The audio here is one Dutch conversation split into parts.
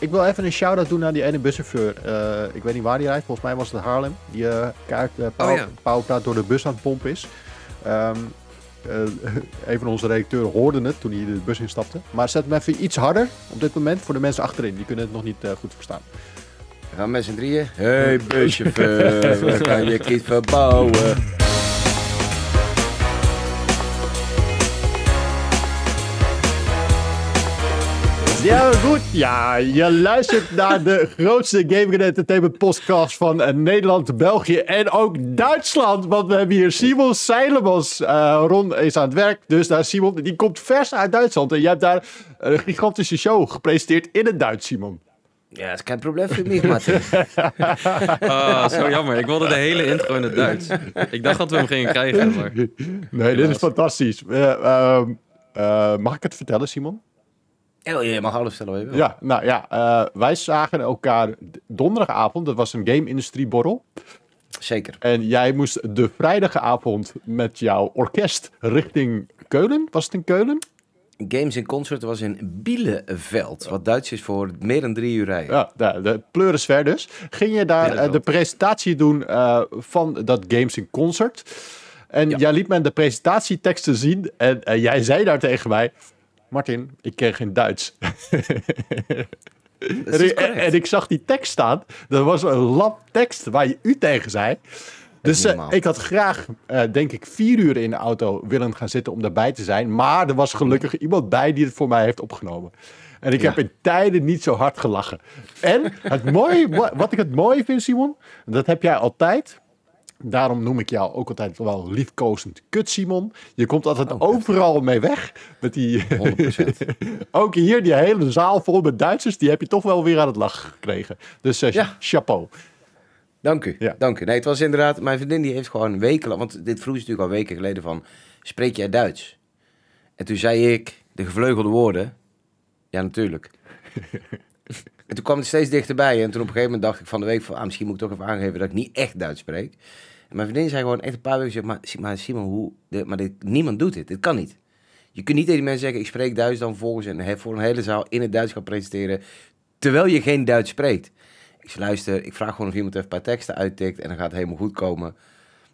Ik wil even een shout-out doen naar die ene buschauffeur. Eh, ik weet niet waar die rijdt. Volgens mij was het Harlem. Die uh, kaart eh, oh door de bus aan het pompen is. Um, een van onze redacteuren hoorde het toen hij de bus instapte. Maar zet hem even iets harder op dit moment voor de mensen achterin. Die kunnen het nog niet goed verstaan. We gaan met z'n drieën. Hey buschauffeur, we gaan je kiezen verbouwen. Ja, goed. Ja, je luistert naar de grootste gaming entertainment podcast van eh, Nederland, België en ook Duitsland. Want we hebben hier Simon Seilemans. Eh, Ron is aan het werk, dus daar Simon, die komt vers uit Duitsland. En je hebt daar een gigantische show gepresenteerd in het Duits, Simon. Ja, dat is geen probleem voor mij, Martin. Oh, ah, zo jammer. Ik wilde de hele intro in het Duits. Ik dacht dat we hem gingen krijgen, maar... Nee, dit is fantastisch. Eh, ehm, mag ik het vertellen, Simon? Je mag alles stellen wil. Ja, nou ja, eh, wij zagen elkaar donderdagavond. Dat was een game-industrie-borrel. Zeker. En jij moest de vrijdagavond met jouw orkest richting Keulen. Was het in Keulen? Games in Concert was in Bieleveld, wat Duits is voor meer dan drie uur rijden. Ja, de, de pleurisver dus. Ging je daar eh, de presentatie doen eh, van dat Games in Concert? En jij liet me de presentatieteksten zien en jij zei daar tegen mij... Martin, ik ken geen Duits. en, ik zag die tekst staan. Dat was een lab tekst waar je u tegen zei. Dus eh, ik had graag, eh, denk ik, vier uur in de auto willen gaan zitten om daarbij te zijn. Maar er was gelukkig iemand bij die het voor mij heeft opgenomen. En ik heb in tijden niet zo hard gelachen. En het mooie, wat ik het mooie vind, Simon, dat heb jij altijd. Daarom noem ik jou ook altijd wel liefkozend kut, Simon. Je komt altijd oh, overal mee weg. Met die... 100%. ook hier, die hele zaal vol met Duitsers, die heb je toch wel weer aan het lachen gekregen. Dus eh, chapeau. Dank u, dank u. Nee, het was inderdaad, mijn vriendin die heeft gewoon weken, Want dit vroeg ze natuurlijk al weken geleden van, spreek jij Duits? En toen zei ik de gevleugelde woorden, ja natuurlijk. En toen kwam het steeds dichterbij. En toen op een gegeven moment dacht ik van de week van... Ah, misschien moet ik toch even aangeven dat ik niet echt Duits spreek. En mijn vriendin zei gewoon echt een paar weken... Zeg, maar, maar Simon, hoe, maar dit, niemand doet dit. Dit kan niet. Je kunt niet tegen die mensen zeggen... ik spreek Duits dan volgens en voor een hele zaal in het Duits gaan presenteren... terwijl je geen Duits spreekt. Ik luister, ik vraag gewoon of iemand even een paar teksten uittikt... en dan gaat het helemaal goed komen.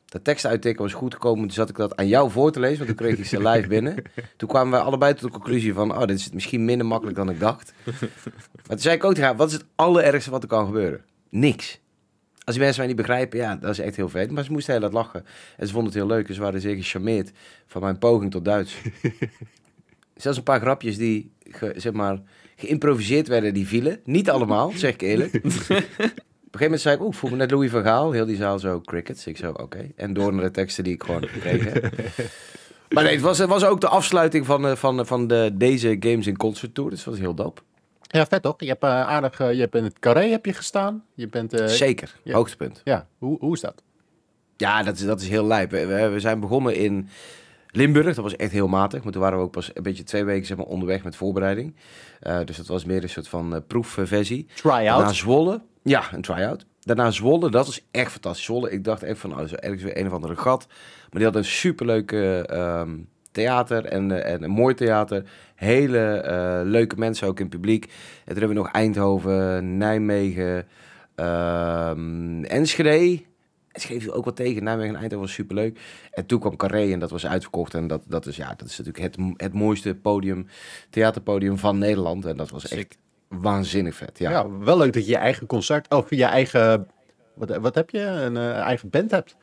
Dat tekstuittikken was goed gekomen. Toen zat ik dat aan jou voor te lezen, want toen kreeg ik ze live binnen. Toen kwamen wij allebei tot de conclusie van... oh, dit is misschien minder makkelijk dan ik dacht. Maar toen zei ik ook tegen wat is het allerergste wat er kan gebeuren? Niks. Als die mensen mij niet begrijpen, ja, dat is echt heel vet. Maar ze moesten heel hard lachen. En ze vonden het heel leuk. En ze waren zeer gecharmeerd van mijn poging tot Duits. Zelfs een paar grapjes die, zeg maar, geïmproviseerd werden, die vielen. Niet allemaal, zeg ik eerlijk een gegeven moment zei ik, oeh, voel me net Louis van Gaal. Heel die zaal zo, crickets. Ik zo, oké. En door naar de teksten die ik gewoon kreeg. maar nee, het was, het was ook de afsluiting van, eh, van, van de, deze Games in Concert Tour. Dus dat was heel dope. Ja, vet toch? Je hebt eh, aardig, eh, je hebt in het carré heb je gestaan. Je bent, Zeker, je... hoogtepunt. Ja, hoe, hoe is dat? Ja, dat is, dat is heel lijp. We, we, zijn begonnen in Limburg, dat was echt heel matig. Maar toen waren we ook pas een beetje twee weken zeg maar, onderweg met voorbereiding. dus dat was meer een soort van proefversie. Try-out. Naar Zwolle. Ja, een try-out. Daarna Zwolle, dat is echt fantastisch. Zwolle, ik dacht echt van, nou, dat is ergens weer een of andere gat. Maar die had een superleuke um, theater en, eh, en, een mooi theater. Hele eh, leuke mensen ook in publiek. En toen hebben we nog Eindhoven, Nijmegen, um, ehm, het Enschede viel ook wat tegen. Nijmegen en Eindhoven was superleuk. En toen kwam Carré en dat was uitverkocht. En dat, dat, is, ja, dat is natuurlijk het, het mooiste podium, theaterpodium van Nederland. En dat was echt waanzinnig vet. Ja. wel leuk dat je je eigen concert of oh, je eigen, wat, wat heb je, een eh, eigen band hebt.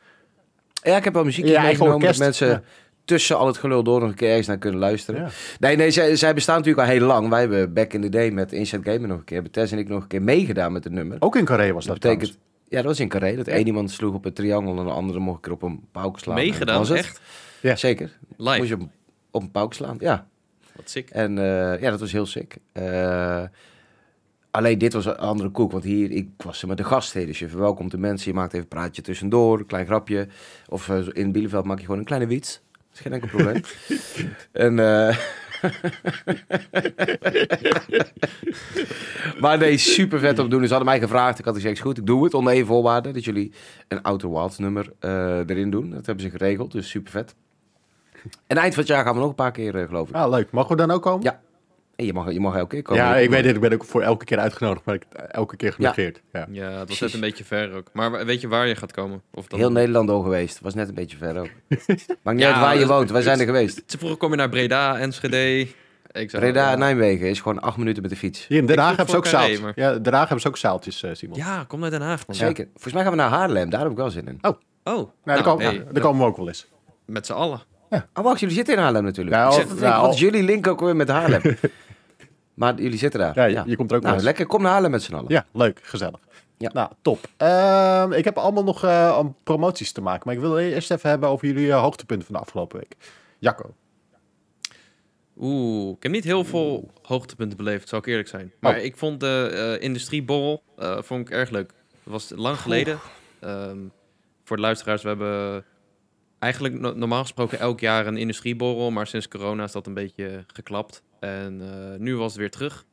Ja, ik heb wel muziek meegenomen dat mensen tussen al het gelul door nog een keer ergens naar kunnen luisteren. Nee, nee, zij, zij bestaan natuurlijk al heel lang. Wij hebben back in the day met Instant Gamer nog een keer, hebben Tess en ik nog een keer meegedaan met het nummer. Ook in Carré was dat, dat betekent, Ja, dat was in Carré. Dat één iemand sloeg op een triangel en de andere mocht ik er op een pauk slaan. Meegedaan, echt? Ja. Zeker. Live? Moest je op, op een pauk slaan, ja. Wat sick. En eh, ja, dat was heel sick. Eh, Alleen dit was een andere koek, want hier, ik was met de gastheer. Dus je verwelkomt de mensen, je maakt even praatje tussendoor, een klein grapje. Of eh, in Bieleveld maak je gewoon een kleine wiets. Dat is geen enkel probleem. en... Uh, maar nee, super vet op doen. Ze hadden mij gevraagd. Ik had gezegd, goed, ik doe het onder één voorwaarde. Dat jullie een Outer Wilds nummer eh, erin doen. Dat hebben ze geregeld, dus super vet. En eind van het jaar gaan we nog een paar keer, uh, geloof ik. Ah, leuk. Mogen we dan ook komen? Ja je mag, je mag elke keer komen. Ja, ik weet het. Ik ben ook voor elke keer uitgenodigd, maar ik elke keer genegeerd. Ja, ja. dat was net een beetje ver ook. Maar weet je waar je gaat komen? Of Heel Nederland al geweest. was net een beetje ver ook. Maakt niet uit waar je woont. Wij zijn er geweest. Ze vroeger kom je naar Breda, Enschede. Ik Breda, eh, Nijmegen is gewoon acht minuten met de fiets. Hier, in Den Haag hebben ze ook zaaltjes. Maar... Ja, Den Haag hebben ze ook zaaltjes, eh, Simon. Ja, kom naar Den Haag. Zeker. Volgens mij gaan we naar Haarlem. Daar heb ik wel zin in. Oh. Oh. Nou, nou, daar, komen, we ook wel eens. Met z'n allen. Ja. Oh, wacht, jullie zitten in Haarlem natuurlijk. Nou, nou. jullie link ook weer met Haarlem? Maar jullie zitten daar. Ja, je, ja. je komt er ook nou, Lekker, kom naar Haarlem met z'n allen. Ja, leuk, gezellig. Ja. Nou, top. Ehm, ik heb allemaal nog eh, promoties te maken. Maar ik wil eerst even hebben over jullie eh, hoogtepunten van de afgelopen week. Jacco. Oeh, ik heb niet heel veel hoogtepunten beleefd, zou ik eerlijk zijn. Oh. Maar ik vond de eh, industrieborrel vond ik erg leuk. Dat was lang geleden. Ehm, voor de luisteraars, we hebben eigenlijk normaal gesproken elk jaar een industrieborrel, maar sinds corona is dat een beetje geklapt. En eh, nu was het weer terug.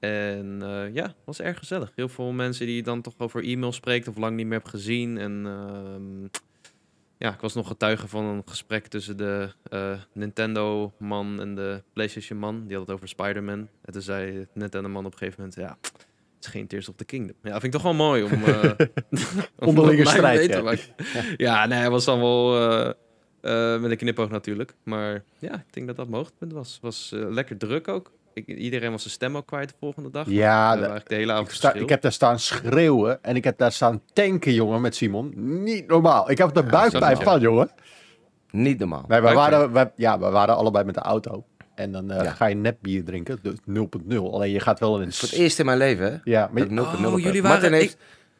En uh, ja, was erg gezellig. Heel veel mensen die je dan toch over e-mail spreekt of lang niet meer hebt gezien. En ehm, ja, ik was nog getuige van een gesprek tussen de eh, Nintendo-man en de PlayStation-man. Die had het over Spider-Man. En toen zei Nintendo-man op een gegeven moment, ja, het is geen Tears of the Kingdom. Ja, vind ik toch wel mooi om... Uh, Onderlinge strijd, weten, ja. ja, nee, hij was dan wel... Eh, eh, met een knipoog natuurlijk. Maar ja, ik denk dat dat mijn hoogtepunt was. was lekker druk ook. Ik, iedereen was zijn stem ook kwijt de volgende dag. Ja, de, hele avond ik, heb daar staan schreeuwen en ik heb daar staan tanken, jongen, met Simon. Niet normaal. Ik heb de buik buikpijn van, jongen. Niet normaal. waren, ja, we waren allebei met de auto. En dan eh, ga je net bier drinken, dus 0.0. Alleen je gaat wel in het Voor het eerste eerst in mijn leven, Ja maar, je- oh, jullie waren- Martin heeft, ik-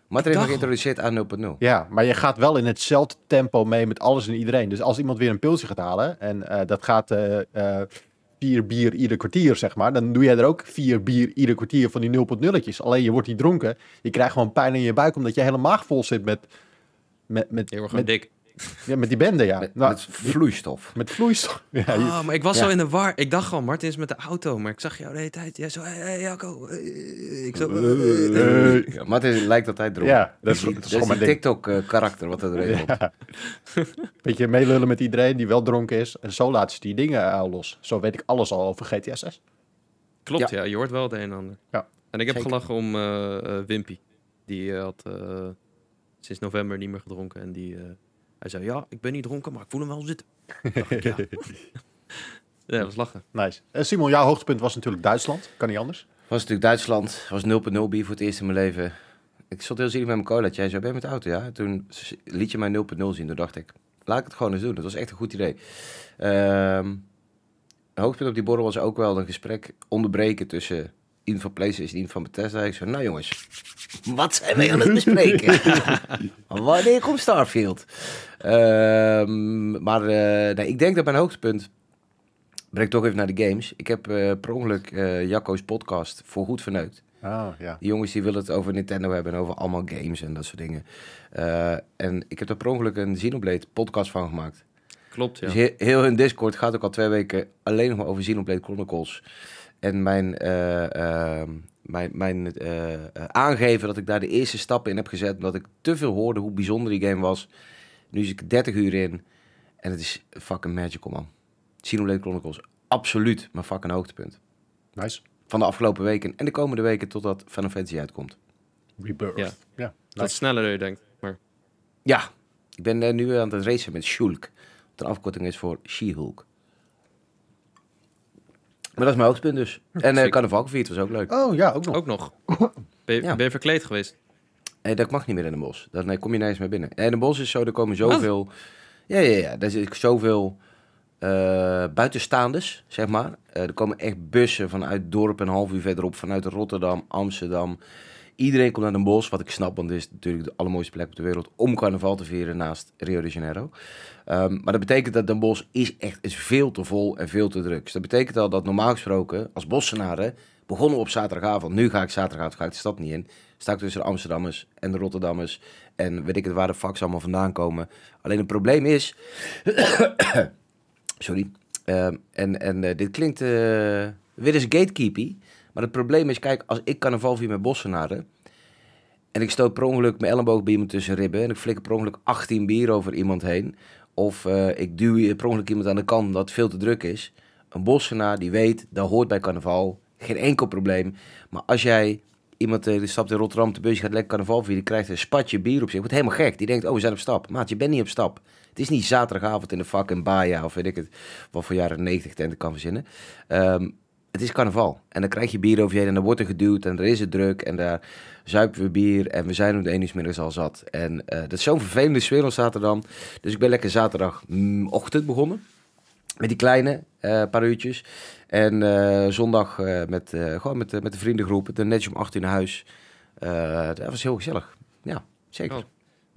Martin heeft me geïntroduceerd aan 0.0. ja, maar je gaat wel in hetzelfde tempo mee met alles en iedereen. Dus als iemand weer een pilsje gaat halen en eh, dat gaat eh, eh, vier bier ieder kwartier, zeg maar. Dan doe jij er ook vier bier ieder kwartier van die 0.0'tjes. Alleen je wordt niet dronken. Je krijgt gewoon pijn in je buik omdat je helemaal vol zit met... met, met, heel dik. Ja, met die bende, ja. Met, nou, vloeistof. Met vloeistof. Ja, ah, maar ik was zo in de war. Ik dacht gewoon, Martin is met de auto. Maar ik zag jou de hele tijd. Ja, zo, hé, hey, Jacco. Eh, eh. Ik zo... Eh, ja, Martin lijkt altijd erop. Ja, dat is, dat is gewoon mijn TikTok-karakter wat dat erin Beetje meelullen met iedereen die wel dronken is. En zo laat ze die dingen los. Zo weet ik alles al over GTSs Klopt, ja. Je hoort wel het een en ander. Ja. En ik heb gelachen om Wimpy. Die had sinds november niet meer gedronken. En die hij zei, ja, ik ben niet dronken, maar ik voel hem wel zitten. ja. ja, dat was lachen. Nice. En eh, Simon, jouw hoogtepunt was natuurlijk Duitsland. Kan niet anders. Was natuurlijk Duitsland. Was 0.0 bier voor het eerst in mijn leven. Ik zat heel zielig met mijn cola. Jij zei, ben je met de auto, ja? Toen liet je mij 0.0 zien. Toen dacht ik, laat ik het gewoon eens doen. Dat was echt een goed idee. Um, hoogtepunt op die borrel was ook wel een gesprek onderbreken tussen in van is in van Bethesda. Ik zei, nou jongens, wat zijn wij aan het bespreken? Wanneer komt Starfield? Ehm, maar eh, nee, ik denk dat mijn hoogtepunt... Breng toch even naar de games. Ik heb uh, per ongeluk uh, Jacco's podcast voor goed verneukt. Oh, ja. Die jongens die willen het over Nintendo hebben en over allemaal games en dat soort dingen. en ik heb er per ongeluk een Xenoblade podcast van gemaakt. Klopt, ja. Dus heel, heel hun Discord gaat ook al twee weken alleen nog maar over Xenoblade Chronicles. En mijn, eh, ehm, mijn, mijn eh, eh, aangeven dat ik daar de eerste stappen in heb gezet. Omdat ik te veel hoorde hoe bijzonder die game was. Nu zit ik 30 uur in. En het is fucking magical, man. Xenoblade Chronicles. Absoluut mijn fucking hoogtepunt. Nice. Van de afgelopen weken en de komende weken totdat Final Fantasy uitkomt. Rebirth. Ja. Dat sneller dan je denkt. Maar... Ja. Ik ben nu aan het racen met Shulk. Wat een afkorting is voor She-Hulk. Maar dat is mijn hoogtepunt dus. En uh, carnaval gevierd was ook leuk. Oh ja, ook nog. Ook nog. Ben je, verkleed geweest? Nee, dat mag niet meer in de bos. Dan nee, kom je eens meer binnen. En in de bos is zo, er komen ah. zoveel... Ja, ja, ja. Er zit zoveel eh, buitenstaanders, zeg maar. Eh, er komen echt bussen vanuit dorp en half uur verderop. Vanuit Rotterdam, Amsterdam, Iedereen komt naar Den Bosch, wat ik snap, want dit is natuurlijk de allermooiste plek op de wereld om carnaval te vieren naast Rio de Janeiro. Ehm, maar dat betekent dat Den Bosch is echt is veel te vol en veel te druk. Dus dat betekent al dat normaal gesproken, als Bossenaren, begonnen op zaterdagavond. Nu ga ik zaterdagavond ga ik de stad niet in. Sta ik tussen de Amsterdammers en de Rotterdammers en weet ik het waar de fax allemaal vandaan komen. Alleen het probleem is, sorry, ehm, en, en eh, dit klinkt uh, weer eens gatekeeping. Maar het probleem is, kijk, als ik carnaval vier met Bossenaren... en ik stoot per ongeluk mijn elleboog bij iemand tussen ribben... en ik flikker per ongeluk 18 bier over iemand heen... of eh, ik duw per ongeluk iemand aan de kant dat veel te druk is... een Bossenaar die weet, dat hoort bij carnaval, geen enkel probleem. Maar als jij iemand eh, die stapt in Rotterdam de bus, gaat lekker carnaval vieren, krijgt een spatje bier op zich. Wordt helemaal gek. Die denkt, oh, we zijn op stap. Maat, je bent niet op stap. Het is niet zaterdagavond in de fucking Baja of weet ik het, wat voor jaren 90 tenten kan verzinnen. Ehm, het is carnaval. En dan krijg je bier over je heen en dan wordt er geduwd en er is het druk. En daar zuipen we bier en we zijn om de ene al zat. En uh, dat is zo'n vervelende sfeer op zaterdag. Dus ik ben lekker zaterdagochtend mm, begonnen. Met die kleine uh, paar uurtjes. En eh, zondag met, gewoon met, met de vriendengroepen, Dan netjes om acht uur huis. dat was heel gezellig. Ja, zeker. Oh,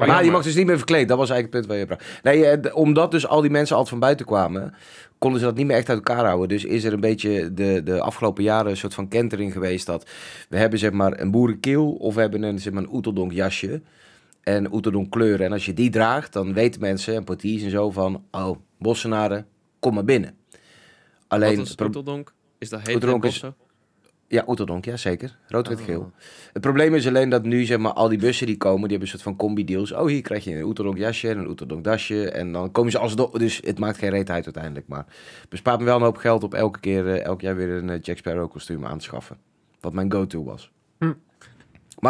maar, je je mag dus niet meer verkleed. Dat was eigenlijk het punt waar je bracht. Nee, omdat dus al die mensen altijd van buiten kwamen, konden ze dat niet meer echt uit elkaar houden. Dus is er een beetje de, de afgelopen jaren een soort van kentering geweest dat we hebben zeg maar een boerenkeel of we hebben een, zeg maar, een Oeteldonk jasje en Oeteldonk kleuren. En als je die draagt, dan weten mensen en portiers en zo van, oh, Bossenaren, kom maar binnen. Alleen, Wat is Oeteldonk? Is dat heet bossen. Ja, Oeteldonk, ja zeker. Rood-wit-geel. Oh. Het probleem is alleen dat nu zeg maar, al die bussen die komen, die hebben een soort van combi-deals. Oh, hier krijg je een Oeteldonk jasje en een Oeteldonk dasje. En dan komen ze als Dus het maakt geen reet uit uiteindelijk. Maar bespaart me wel een hoop geld op elke keer, eh, elk jaar weer een eh, Jack Sparrow kostuum aanschaffen. Wat mijn go-to was. Hm. Maar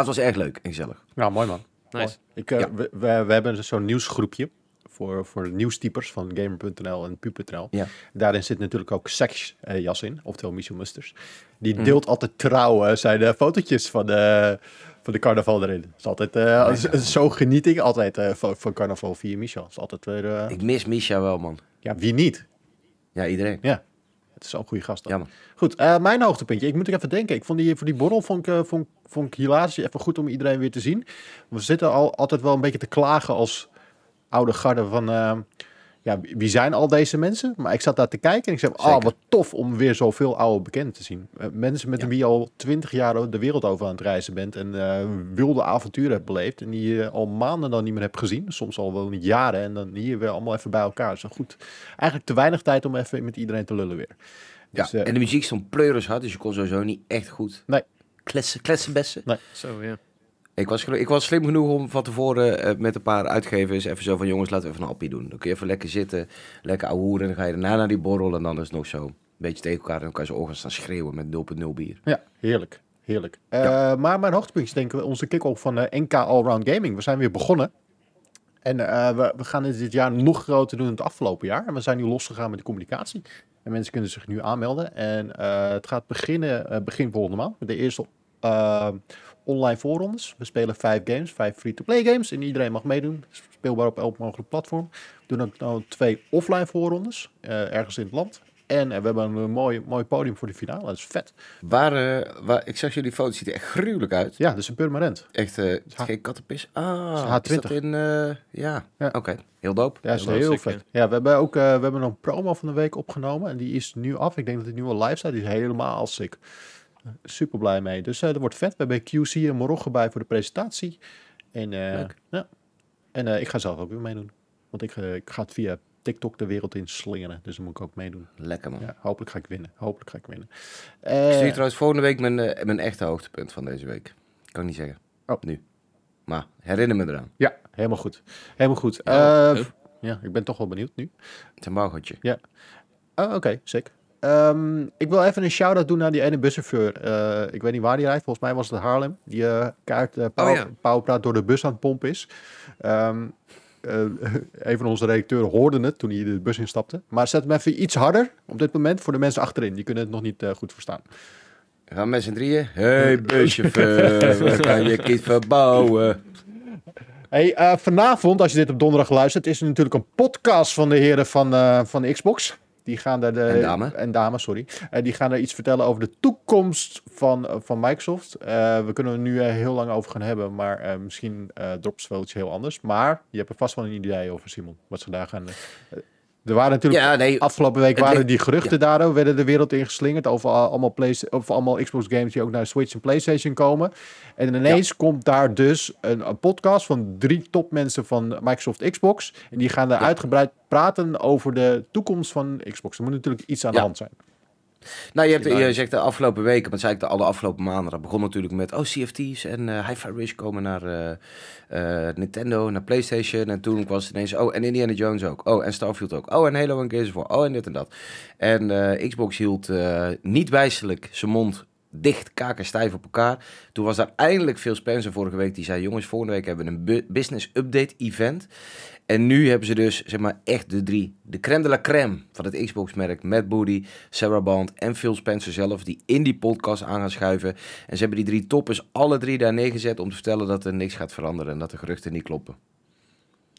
het was erg leuk en gezellig. Ja, mooi man. Nice. Ik, eh, we, we, hebben zo'n nieuwsgroepje voor, voor nieuwstypers van Gamer.nl en Pu.nl. Daarin zit natuurlijk ook Sex uh, eh, Jas in, oftewel Michel Musters. Die mhm. deelt mm. altijd trouw zijn eh, fotootjes van de, van de carnaval erin. Zo is altijd eh, oh, zo genieting, altijd van, van, carnaval via Michel. Is altijd weer, Ik mis Michel wel, man. Ja, wie niet? Ja, iedereen. Ja. Het is ook een goede gast. Dan. Jammer. Goed, mijn hoogtepuntje. Ik moet er even denken. Ik vond die, voor die borrel vond ik, vond, Even goed om iedereen weer te zien. We zitten al altijd wel een beetje te klagen als oude garde van... Eh, ja, wie zijn al deze mensen? Maar ik zat daar te kijken en ik zei, ah, oh, wat tof om weer zoveel oude bekenden te zien. Eh, mensen met wie al twintig jaar de wereld over aan het reizen bent en eh, wilde avonturen hebt beleefd en die je al maanden dan niet meer hebt gezien. Soms al wel jaren en dan hier weer allemaal even bij elkaar. Zo goed, eigenlijk te weinig tijd om even met iedereen te lullen weer. Dus, ja, en de muziek stond pleuris hard, dus je kon sowieso niet echt goed nee. kletsen, kletsen bessen. Nee. Zo, ja. Ik was, ik was slim genoeg om van tevoren eh, met een paar uitgevers even zo van... jongens, laten we even een appie doen. Dan kun je even lekker zitten, lekker ahoeren... dan ga je daarna naar die borrel en dan is het nog zo... een beetje tegen elkaar en je zijn ogen staan schreeuwen met 0.0 bier. Ja, heerlijk. Heerlijk. Eh, maar mijn hoogtepunt is denk ik onze kick-off van eh, NK Allround Gaming. We zijn weer begonnen. En we, we, gaan dit jaar nog groter doen dan het afgelopen jaar. En we zijn nu losgegaan met de communicatie. En mensen kunnen zich nu aanmelden. En het gaat beginnen begin volgende maand. Met de eerste online voorrondes. We spelen vijf games, vijf free-to-play games. En iedereen mag meedoen. Speelbaar op elk mogelijk platform. We doen ook nou twee offline voorrondes. Uh, ergens in het land. En eh, we hebben een eh, mooi, mooi podium voor de finale. Dat is vet. Waar, waar, ik zag jullie foto's. ziet er echt gruwelijk uit. Ja, dat is een permanent. Echt uh, geen kattenpis. Ah, 20 dat in, ja, oké. Heel doop. Ja, is heel, vet. Ja, we hebben ook we hebben een promo van de week opgenomen. En die is nu af. Ik denk dat die nieuwe live staat. Die is helemaal sick. Super blij mee. Dus dat eh, wordt vet. We hebben QC en Morocco bij voor de presentatie. En, eh, ja. en eh, ik ga zelf ook weer meedoen. Want ik, ik ga het via TikTok de wereld in slingeren. Dus dan moet ik ook meedoen. Lekker man. Ja, hopelijk ga ik winnen. Hopelijk ga ik winnen. Uh, ik trouwens volgende week mijn, mijn echte hoogtepunt van deze week. Kan ik niet zeggen. Op oh. Nu. Maar herinner me eraan. Ja, helemaal goed. Helemaal goed. Ja, ja ik ben toch wel benieuwd nu. Het embargootje. Ja. Oh, oké, zeker. Ehm, ik wil even een shout-out doen naar die ene buschauffeur. Eh, ik weet niet waar die rijdt. Volgens mij was het Haarlem. Die uh, kaart uh, door de bus aan het pompen is. Um, een van onze redacteuren hoorde het toen hij de bus instapte. Maar zet hem even iets harder op dit moment voor de mensen achterin. Die kunnen het nog niet goed verstaan. We gaan met z'n drieën. Hey buschauffeur, kan je iets verbouwen. Hey, vanavond, als je dit op donderdag luistert, is er natuurlijk een podcast van de heren van, van de Xbox. Die gaan daar de, en dames. sorry. Eh, die gaan daar iets vertellen over de toekomst van, eh, van Microsoft. Eh, we kunnen er nu heel lang over gaan hebben, maar misschien uh, dropt ze wel iets heel anders. Maar je hebt er vast wel een idee over, Simon, wat ze daar gaan er waren natuurlijk afgelopen week waren die geruchten daardoor, daarover, werden de wereld ingeslingerd over allemaal, play, over allemaal Xbox games die ook naar Switch en PlayStation komen. En ineens komt daar dus een, een, podcast van drie topmensen van Microsoft Xbox. En die gaan daar uitgebreid praten over de toekomst van Xbox. Er moet natuurlijk iets aan de hand zijn. Nou, je, hebt, je zegt de afgelopen weken, maar zei ik de alle afgelopen maanden. Dat begon natuurlijk met oh, CFT's en uh, Hi-Fi Rush komen naar eh, eh, Nintendo, naar PlayStation. En toen was het ineens, oh, en Indiana Jones ook. Oh, en Starfield ook. Oh, en Halo en Gears of Oh, en dit en dat. En Xbox hield niet wijselijk zijn mond dicht, kaken stijf op elkaar. Toen was daar eindelijk veel Spencer vorige week die zei: Jongens, volgende week hebben we een business update event. En nu hebben ze dus zeg maar echt de drie, de crème de la crème van het Xbox-merk. met Booty, Sarah Bond en Phil Spencer zelf, die in die podcast aan gaan schuiven. En ze hebben die drie toppers alle drie daar neergezet om te vertellen dat er niks gaat veranderen en dat de geruchten niet kloppen.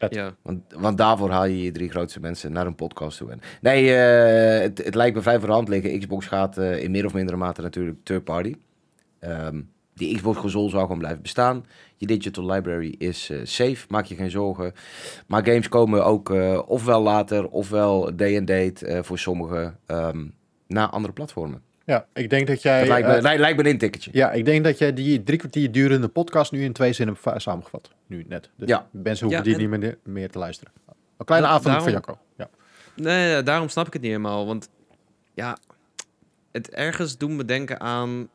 Ja. Want, want, daarvoor haal je je drie grootste mensen naar een podcast toe. Nee, eh, het, het, lijkt me vrij voor hand liggen. Xbox gaat eh, in meer of mindere mate natuurlijk third party. Ehm, die Xbox console zou gewoon blijven bestaan. Je digital library is eh, safe, maak je geen zorgen. Maar games komen ook uh, ofwel later, ofwel day and date eh, voor sommigen ehm, naar andere platformen. Ja, ik denk dat jij... lijkt me, een intikketje. Ja, ik denk dat jij die drie kwartier durende podcast nu in twee zinnen samengevat. Nu net. Dus ja. mensen hoeven die niet meer, te luisteren. Een kleine avond van Jacco. Ja. Nee, daarom snap ik het niet helemaal. Want ja, het ergens doen we denken aan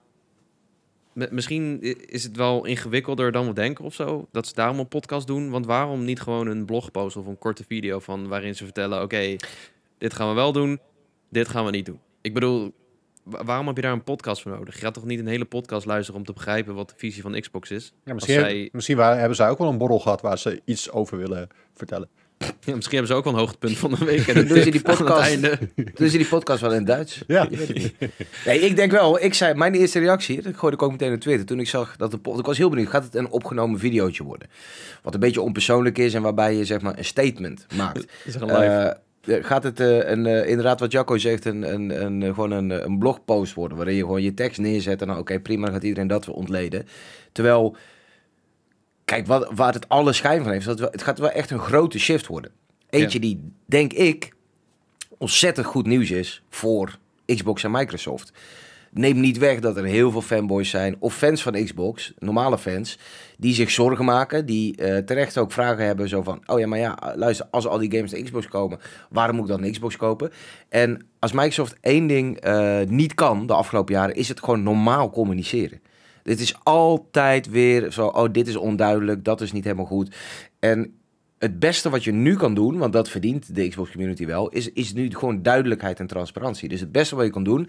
misschien is het wel ingewikkelder dan we denken of zo. Dat ze daarom een podcast doen. Want waarom niet gewoon een blogpost of een korte video van waarin ze vertellen: oké, dit gaan we wel doen, dit gaan we niet doen. Ik bedoel, waarom heb je daar een podcast voor nodig? Je gaat toch niet een hele podcast luisteren om te begrijpen wat de visie van Xbox is? misschien, zij... misschien, hebben zij ook wel een borrel gehad waar ze iets over willen vertellen. Ja, misschien hebben ze ook wel een hoogtepunt van de week. En doen, ze die podcast, doen ze die podcast wel in Duits? Ja. Ik Nee, ik denk wel. Ik zei, mijn eerste reactie, dat gooide ik ook meteen op Twitter. Toen ik zag dat de podcast... Ik was heel benieuwd, gaat het een opgenomen videootje worden? Wat een beetje onpersoonlijk is en waarbij je zeg maar een statement maakt. Is een live? Eh, eh, gaat het uh, een, inderdaad wat Jacco zegt, een, een, een, gewoon een, een blogpost worden... waarin je gewoon je tekst neerzet en dan oké, prima, gaat iedereen dat we ontleden. Terwijl Kijk, wat, waar het alle schijn van heeft, is dat het gaat wel echt een grote shift worden. Eentje die, denk ik, ontzettend goed nieuws is voor Xbox en Microsoft. Neem niet weg dat er heel veel fanboys zijn of fans van Xbox, normale fans, die zich zorgen maken, die eh, terecht ook vragen hebben zo van, oh ja, maar ja, luister, als al die games naar Xbox komen, waarom moet ik dan een Xbox kopen? En als Microsoft één ding eh, niet kan de afgelopen jaren, is het gewoon normaal communiceren. Het is altijd weer zo, oh, dit is onduidelijk, dat is niet helemaal goed. En het beste wat je nu kan doen, want dat verdient de Xbox community wel, is, is nu gewoon duidelijkheid en transparantie. Dus het beste wat je kan doen,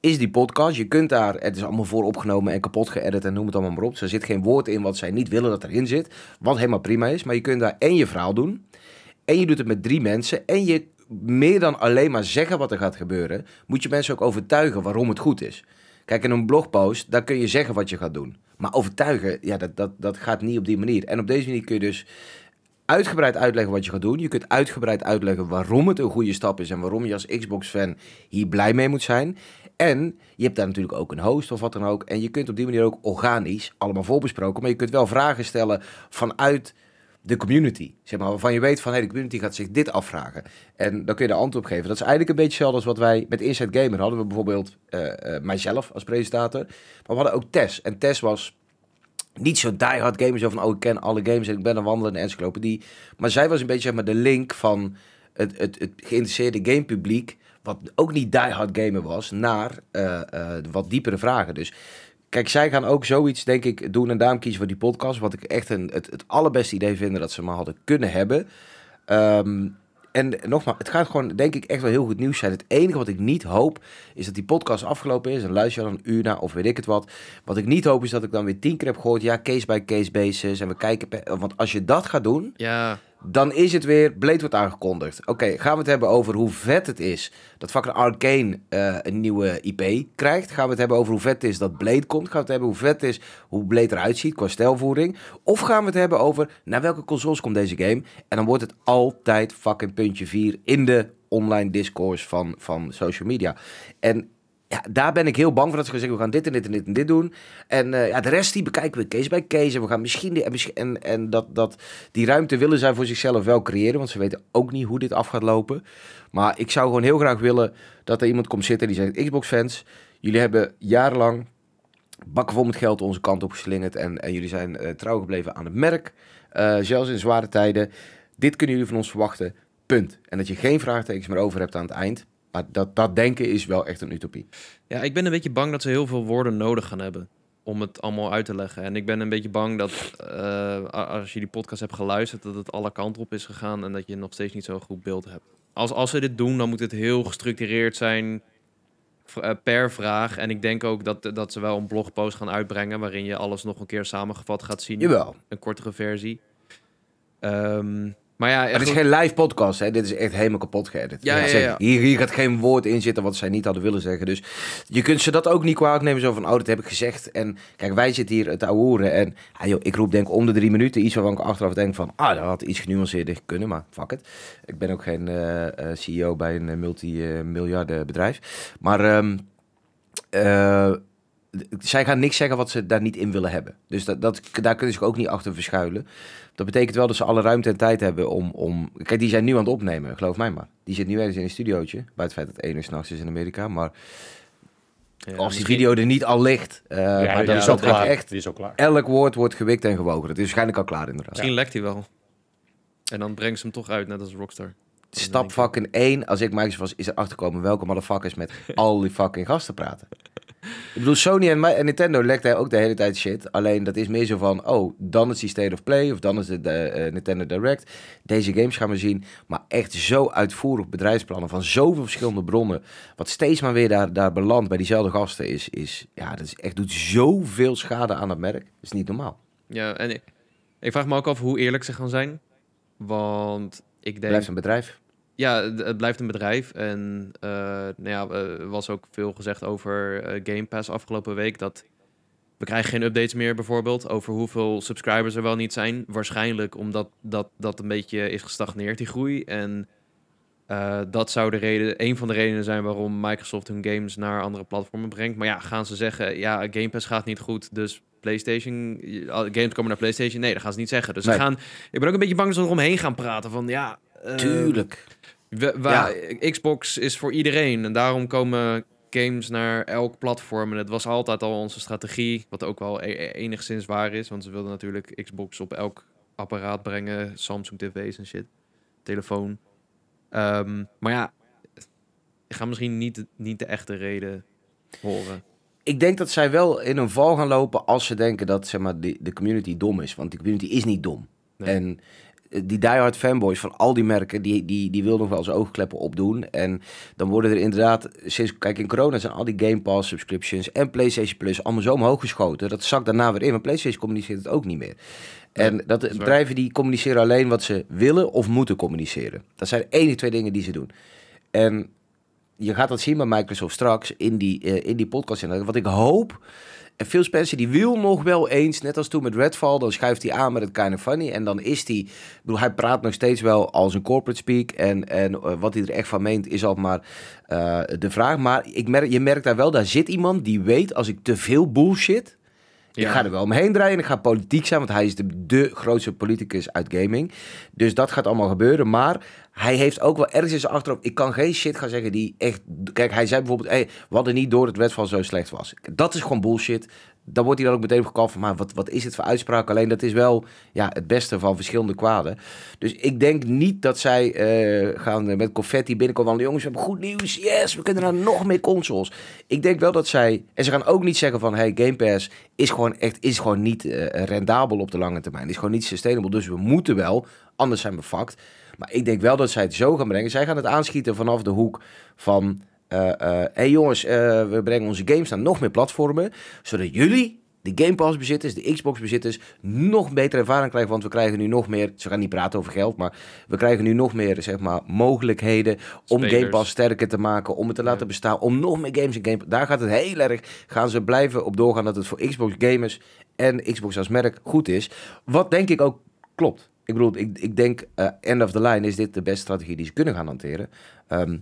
is die podcast. Je kunt daar, het is allemaal voor opgenomen en kapot geëdit en noem het allemaal maar op. er zit geen woord in wat zij niet willen dat erin zit, wat helemaal prima is. Maar je kunt daar en je verhaal doen, en je doet het met drie mensen, en je meer dan alleen maar zeggen wat er gaat gebeuren, moet je mensen ook overtuigen waarom het goed is. Kijk, in een blogpost, daar kun je zeggen wat je gaat doen. Maar overtuigen, ja, dat, dat, dat gaat niet op die manier. En op deze manier kun je dus uitgebreid uitleggen wat je gaat doen. Je kunt uitgebreid uitleggen waarom het een goede stap is en waarom je als Xbox-fan hier blij mee moet zijn. En je hebt daar natuurlijk ook een host of wat dan ook. En je kunt op die manier ook organisch, allemaal voorbesproken, maar je kunt wel vragen stellen vanuit de community. Zeg maar, waarvan je weet van hey, de community gaat zich dit afvragen. En dan kun je de antwoord op geven. Dat is eigenlijk een beetje hetzelfde als wat wij met Inside Gamer hadden. We bijvoorbeeld eh, eh, mijzelf als presentator. Maar we hadden ook Tess. En Tess was niet zo diehard gamer. Zo van, oh ik ken alle games en ik ben een wandelende die, Maar zij was een beetje zeg maar, de link van het, het, het geïnteresseerde gamepubliek... wat ook niet diehard gamer was, naar eh, wat diepere vragen. Dus Kijk, zij gaan ook zoiets, denk ik, doen. En daarom kiezen voor die podcast. Wat ik echt een, het, het allerbeste idee vind dat ze maar hadden kunnen hebben. Ehm, en nogmaals, het gaat gewoon, denk ik, echt wel heel goed nieuws zijn. Het enige wat ik niet hoop, is dat die podcast afgelopen is. En luister dan een uur naar of weet ik het wat. Wat ik niet hoop, is dat ik dan weer tien keer heb gehoord. Ja, case by case basis. En we kijken. want als je dat gaat doen. Ja dan is het weer, Blade wordt aangekondigd. Oké, gaan we het hebben over hoe vet het is dat fucking Arcane eh, een nieuwe IP krijgt? Gaan we het hebben over hoe vet het is dat Blade komt? Gaan we het hebben hoe vet het is hoe Blade eruit ziet qua stijlvoering? Of gaan we het hebben over naar welke consoles komt deze game? En dan wordt het altijd fucking puntje 4 in de online discourse van, van social media. En ja, daar ben ik heel bang voor dat ze gaan zeggen, we gaan dit en dit en dit en dit doen. En eh, ja, de rest die bekijken we case bij case. En we gaan misschien, die, en, en, en dat, dat, die ruimte willen zij voor zichzelf wel creëren. Want ze weten ook niet hoe dit af gaat lopen. Maar ik zou gewoon heel graag willen dat er iemand komt zitten die zegt, Xbox fans, jullie hebben jarenlang bakken vol met geld onze kant op geslingerd. En, en jullie zijn eh, trouw gebleven aan het merk. Eh, zelfs in zware tijden. Dit kunnen jullie van ons verwachten. Punt. En dat je geen vraagtekens meer over hebt aan het eind. Maar dat, dat denken is wel echt een utopie. Ja, ik ben een beetje bang dat ze heel veel woorden nodig gaan hebben om het allemaal uit te leggen. En ik ben een beetje bang dat eh, als je die podcast hebt geluisterd, dat het alle kanten op is gegaan en dat je nog steeds niet zo'n goed beeld hebt. Als, als ze dit doen, dan moet het heel gestructureerd zijn eh, per vraag. En ik denk ook dat, dat ze wel een blogpost gaan uitbrengen waarin je alles nog een keer samengevat gaat zien. Jawel. Een kortere versie. Um, maar ja, het is geen live podcast, hè? Dit is echt helemaal kapot geëdit. Ja, ja, ja, Hier, hier gaat geen woord in zitten wat zij niet hadden willen zeggen. Dus je kunt ze dat ook niet kwaad nemen. Zo van, oh, dat heb ik gezegd. En kijk, wij zitten hier het ahoeren. En ah, joh, ik roep denk om de drie minuten iets waarvan ik achteraf denk van... Ah, dat had iets genuanceerder kunnen, maar fuck het. Ik ben ook geen eh, eh, CEO bij een eh, multimiljarden bedrijf. Maar... Ehm, zij gaan niks zeggen wat ze daar niet in willen hebben. Dus dat, dat, daar kunnen ze ook niet achter verschuilen. Dat betekent wel dat ze alle ruimte en tijd hebben om, om... Kijk, die zijn nu aan het opnemen, geloof mij maar. Die zit nu ergens in een studiootje. Buiten het feit dat één uur s'nachts is in Amerika. Maar ja, als die video er niet al ligt... Uh, ja, maar die, dat, is al klaar. Echt, die is al klaar. Elk woord wordt gewikt en gewogen. Dat is waarschijnlijk al klaar inderdaad. Misschien lekt hij wel. En dan brengt ze hem toch uit, net als Rockstar stap fucking één, als ik Mike's was, is er achterkomen welke motherfuckers met al die fucking gasten praten. Ik bedoel, Sony en, Nintendo lekt hij ook de hele tijd shit. Alleen dat is meer zo van, oh, dan is die State of Play of dan is het de, eh, eh, Nintendo Direct. Deze games gaan we zien. Maar echt zo uitvoerig bedrijfsplannen van zoveel verschillende bronnen. Wat steeds maar weer daar, daar belandt bij diezelfde gasten is, is ja, dat is echt, doet zoveel schade aan dat merk. Dat is niet normaal. Ja, en ik, ik vraag me ook af hoe eerlijk ze gaan zijn. Want ik denk... Blijft een bedrijf ja, het, blijft een bedrijf. En eh, nou ja, er was ook veel gezegd over eh, Game Pass afgelopen week. Dat we krijgen geen updates meer bijvoorbeeld over hoeveel subscribers er wel niet zijn. Waarschijnlijk omdat dat, dat een beetje is gestagneerd, die groei. En eh, dat zou de reden, een van de redenen zijn waarom Microsoft hun games naar andere platformen brengt. Maar ja, gaan ze zeggen, ja, Game Pass gaat niet goed, dus PlayStation, games komen naar PlayStation? Nee, dat gaan ze niet zeggen. Dus ze gaan, ik ben ook een beetje bang dat ze eromheen gaan praten van, ja, Ehm, Tuurlijk. We, waar, Xbox is voor iedereen. En daarom komen games naar elk platform. En het was altijd al onze strategie. Wat ook wel e-, e-, enigszins waar is. Want ze wilden natuurlijk Xbox op elk apparaat brengen. Samsung TV's en shit. Telefoon. Ehm, maar ja, ik ga misschien niet, niet de echte reden horen. Ik denk dat zij wel in een val gaan lopen als ze denken dat zeg maar, de, de community dom is. Want de community is niet dom. En die diehard fanboys van al die merken, die, die, die wil nog wel eens oogkleppen opdoen. En dan worden er inderdaad, sinds, kijk in corona zijn al die Game Pass subscriptions en PlayStation Plus allemaal zo omhoog geschoten. Dat zakt daarna weer in, maar PlayStation communiceert het ook niet meer. En dat, dat bedrijven die communiceren alleen wat ze willen of moeten communiceren. Dat zijn de enige twee dingen die ze doen. En je gaat dat zien bij Microsoft straks in die, eh, in die podcast. En wat ik hoop en Phil Spencer die wil nog wel eens, net als toen met Redfall, dan schuift hij aan met het kind of funny. En dan is hij, bedoel, hij praat nog steeds wel als een corporate speak. En, en eh, wat hij er echt van meent is al maar eh, de vraag. Maar ik merk, je merkt daar wel, daar zit iemand die weet als ik te veel bullshit ik ga er wel omheen draaien. Ik ga politiek zijn, want hij is de, de grootste politicus uit gaming. Dus dat gaat allemaal gebeuren. Maar hij heeft ook wel ergens in zijn achterhoofd. Ik kan geen shit gaan zeggen die echt. Kijk, hij zei bijvoorbeeld: hey, we hadden niet door het wedstrijd zo slecht was. Dat is gewoon bullshit dan wordt hij dan ook meteen opgekald van, maar wat, wat is het voor uitspraak? Alleen dat is wel ja, het beste van verschillende kwaden. Dus ik denk niet dat zij eh, gaan eh, met confetti binnenkomen van, de jongens, we hebben goed nieuws, yes, we kunnen naar nog meer consoles. Ik denk wel dat zij, en ze gaan ook niet zeggen van, hey, Game Pass is gewoon echt, is gewoon niet eh, rendabel op de lange termijn. Is gewoon niet sustainable, dus we moeten wel, anders zijn we fucked. Maar ik denk wel dat zij het zo gaan brengen. Zij gaan het aanschieten vanaf de hoek van hé eh, eh, hey jongens, eh, we brengen onze games naar nog meer platformen, zodat jullie de Game Pass bezitters, de Xbox bezitters, nog betere ervaring krijgen. Want we krijgen nu nog meer, ze gaan niet praten over geld, maar we krijgen nu nog meer zeg maar, mogelijkheden om Game Pass sterker te maken, om het te laten bestaan, om nog meer games in Game Pass. Daar gaat het heel erg, gaan ze blijven op doorgaan dat het voor Xbox gamers en Xbox als merk goed is. Wat denk ik ook klopt. Ik bedoel, ik, ik denk, end of the line is dit de beste strategie die ze kunnen gaan hanteren. Ehm,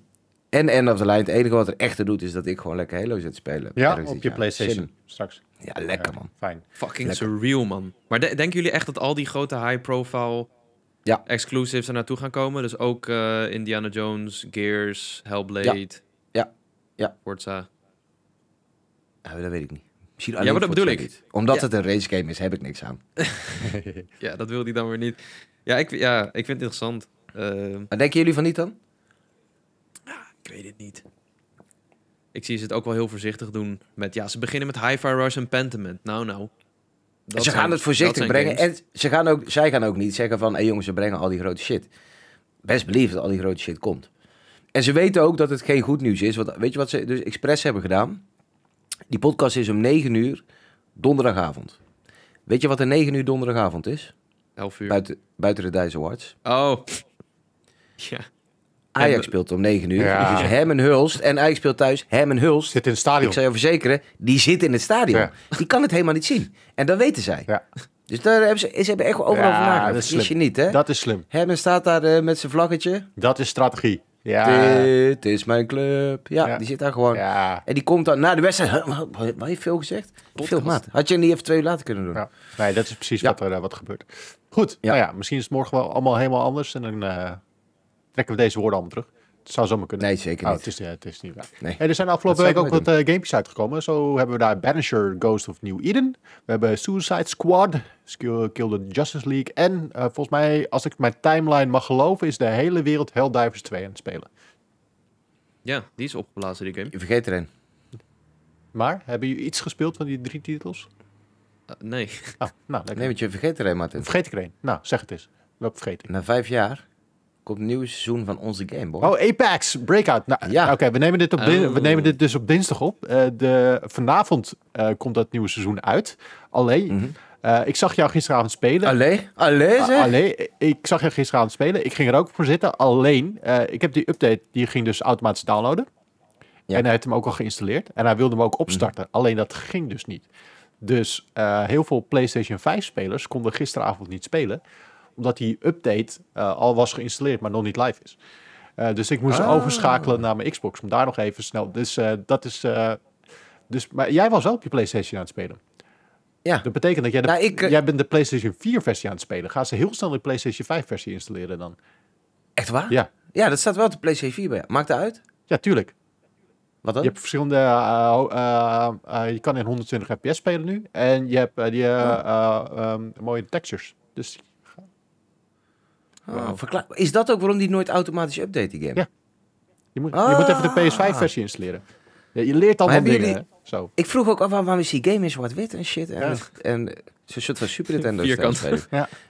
en End of the Line. Het enige wat er echt doet is dat ik gewoon lekker Halo zit spelen. Ja, op je PlayStation straks. Ja, lekker man. Fijn. Fucking lekker. surreal man. Maar denken jullie echt dat al die grote high-profile ja. exclusives er naartoe gaan komen? Dus ook eh, Indiana Jones, Gears, Hellblade. Ja. Ja. ja. Forza. Ja, dat weet ik niet. Misschien alleen ja, maar dat bedoel ik. Niet. Omdat het een race game is, heb ik niks aan. ja, dat wil hij dan weer niet. Ja, ik, ja, ik vind het interessant. Eh, maar denken jullie van niet dan? weet het niet. Ik zie ze het ook wel heel voorzichtig doen. Met, ja, ze beginnen met Hi-Fi Rush en Pentiment. Nou, nou. ze gaan het voorzichtig brengen. En ze gaan ook, zij gaan ook niet zeggen van... hé hey jongens, ze brengen al die grote shit. Best believe dat al die grote shit komt. En ze weten ook dat het geen goed nieuws is. Want weet je wat ze dus expres hebben gedaan? Die podcast is om 9 uur donderdagavond. Weet je wat er 9 uur donderdagavond is? 11 uur. Buiten, buiten de Awards. Oh. Ja. Ajax speelt om 9 uur. Ja. Dus hem en Hulst. En Ajax speelt thuis. Hem en Hulst. Zit in het stadion. Ik zou je verzekeren, die zit in het stadion. Die kan het helemaal niet zien. En dat weten zij. Ja. Dus daar hebben ze, ze hebben echt overal van nagedacht. Dat is je niet, hè? Dat is slim. Hem staat daar eh, met zijn vlaggetje. Dat is strategie. Ja. Dit is mijn club. Ja, die zit daar gewoon. Ja. En die komt dan na de wedstrijd. Wat heeft veel gezegd? Tot Had je niet even twee uur later kunnen doen? Ja. Nee, dat is precies wat er eh, wat gebeurt. Goed, nou ja, misschien is het morgen wel allemaal helemaal anders. En dan... Eh, trekken we deze woorden allemaal terug. Het zou zomaar kunnen. Nee, zeker oh, niet. het, is, het, is, niet waar. Nee. er zijn afgelopen week ook wat uh, gamepjes uitgekomen. Zo hebben we daar Banisher, Ghost of New Eden. We hebben Suicide Squad, Kill, the Justice League. En eh, volgens mij, als ik mijn timeline mag geloven, is de hele wereld Helldivers 2 aan het spelen. Ja, die is opgeblazen, die game. Je vergeet erin. Maar, hebben jullie iets gespeeld van die drie titels? Eh, nee. Oh, nou, nee, want je vergeet er een, Martin. Vergeet ik er een. Nou, zeg het eens. vergeet vergeten? Na vijf jaar komt nieuw seizoen van onze game, boy. Oh, Apex Breakout. Nou, ja. Oké, we nemen dit op we oh. nemen dit dus op dinsdag op. Eh, de, vanavond eh, komt dat nieuwe seizoen uit. Alleen, mhm. eh, ik zag jou gisteravond spelen. Allee? Allee ah, zeg? Ik zag jou gisteravond spelen. Ik ging er ook voor zitten. Alleen, ik heb die update, die ging dus automatisch downloaden. Ja. En hij heeft hem ook al geïnstalleerd. En hij wilde hem ook mhm. opstarten. Alleen dat ging dus niet. Dus heel veel PlayStation 5 spelers konden gisteravond niet spelen omdat die update eh, al was geïnstalleerd, maar nog niet live is. Eh, dus ik moest ah. overschakelen naar mijn Xbox om daar nog even snel. Dus eh, dat is. dus, maar jij was wel op je PlayStation aan het spelen. Ja. Dat betekent dat jij, de, nou, ik, jij bent de PlayStation 4 versie aan het spelen. Ga ze heel snel de PlayStation 5 versie installeren dan. Echt waar? Ja. Ja, dat staat wel op de PlayStation 4 bij. Maakt dat uit? Ja, tuurlijk. Wat dan? Je hebt verschillende. je kan in 120 fps spelen nu. En je hebt die oh. ehm, mooie textures. Dus Oh, is dat ook waarom die nooit automatisch update, die game? Ja. Je moet, je moet even de ah. PS5-versie installeren. Ja, je leert allemaal dingen. Jullie... Zo. Ik vroeg ook af waarom is die game is zwart-wit en shit. En, ja. en zo'n soort van Super Nintendo. Vierkant.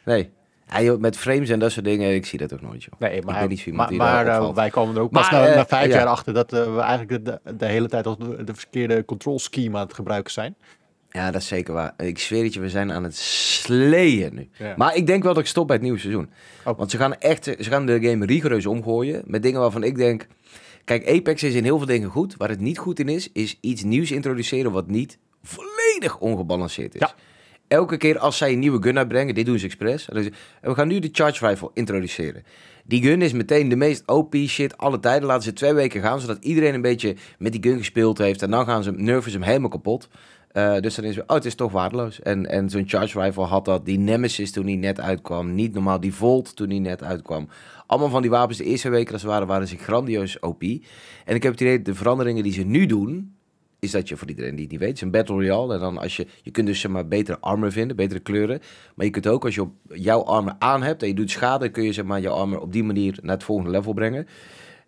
Nee. Ja, met frames en dat soort dingen, ik zie dat ook nooit, joh. Nee, maar, ik ben niet zo maar, maar eh, wij komen er ook pas na, eh, vijf jaar achter dat eh, we eigenlijk de, hele tijd de, verkeerde control schema aan het gebruiken zijn. Ja, dat is zeker waar. Ik zweer het je, we zijn aan het sleeën nu. Maar ik denk wel dat ik stop bij het nieuwe seizoen. Want ze gaan echt ze gaan de game rigoureus omgooien met dingen waarvan ik denk... Kijk, Apex is in heel veel dingen goed. Waar het niet goed in is, is iets nieuws introduceren wat niet volledig ongebalanceerd is. Elke keer als zij een nieuwe gun uitbrengen, dit doen ze expres. En we gaan nu de Charge Rifle introduceren. Die gun is meteen de meest OP shit alle tijden. Laten ze twee weken gaan, zodat iedereen een beetje met die gun gespeeld heeft. En dan gaan ze ze hem helemaal kapot. Eh, dus dan is het, oh, het is toch waardeloos. En, en zo'n Charge Rifle had dat. Die Nemesis toen die net uitkwam. Niet normaal, die Volt toen die net uitkwam. Allemaal van die wapens, de eerste weken als ze waren, waren ze grandioos OP. En ik heb het idee, de veranderingen die ze nu doen, is dat je, voor iedereen die het niet weet, is een Battle Royale. En dan als je, je kunt dus zeg maar betere armor vinden, betere kleuren. Maar je kunt ook, als je op jouw armor aan hebt en je doet schade, kun je zeg maar jouw armor op die manier naar het volgende level brengen.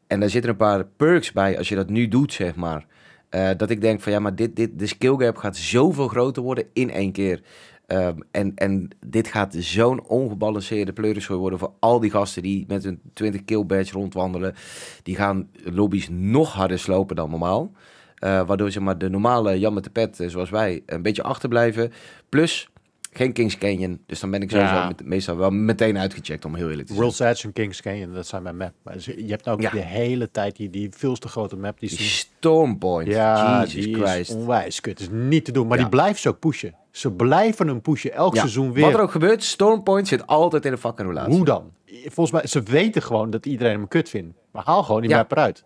En daar zitten een paar perks bij als je dat nu doet, zeg maar. Eh, dat ik denk van ja, maar dit, dit, de skill gap gaat zoveel groter worden in één keer. Ehm, en, en dit gaat zo'n ongebalanceerde pleurishooi worden voor al die gasten die met een 20 kill badge rondwandelen. Die gaan lobby's nog harder slopen dan normaal. Eh, waardoor ze maar, de normale Jan met de pet, eh, zoals wij, een beetje achterblijven. Plus, geen Kings Canyon. Dus dan ben ik sowieso ja. met, meestal wel meteen uitgecheckt, om heel eerlijk te zijn. World's Edge en Kings Canyon, dat zijn mijn map. Maar je hebt ook de hele tijd die, die veel te grote map. Die, die Stormpoint. Ja, Jesus die Is onwijs kut. is niet te doen. Maar die blijft ze ook pushen. Ze blijven hem pushen, elk seizoen weer. Wat er ook gebeurt, Stormpoint zit altijd in de fucking roulatie. Hoe dan? Volgens mij, ze weten gewoon dat iedereen hem kut vindt. Maar haal gewoon die map eruit.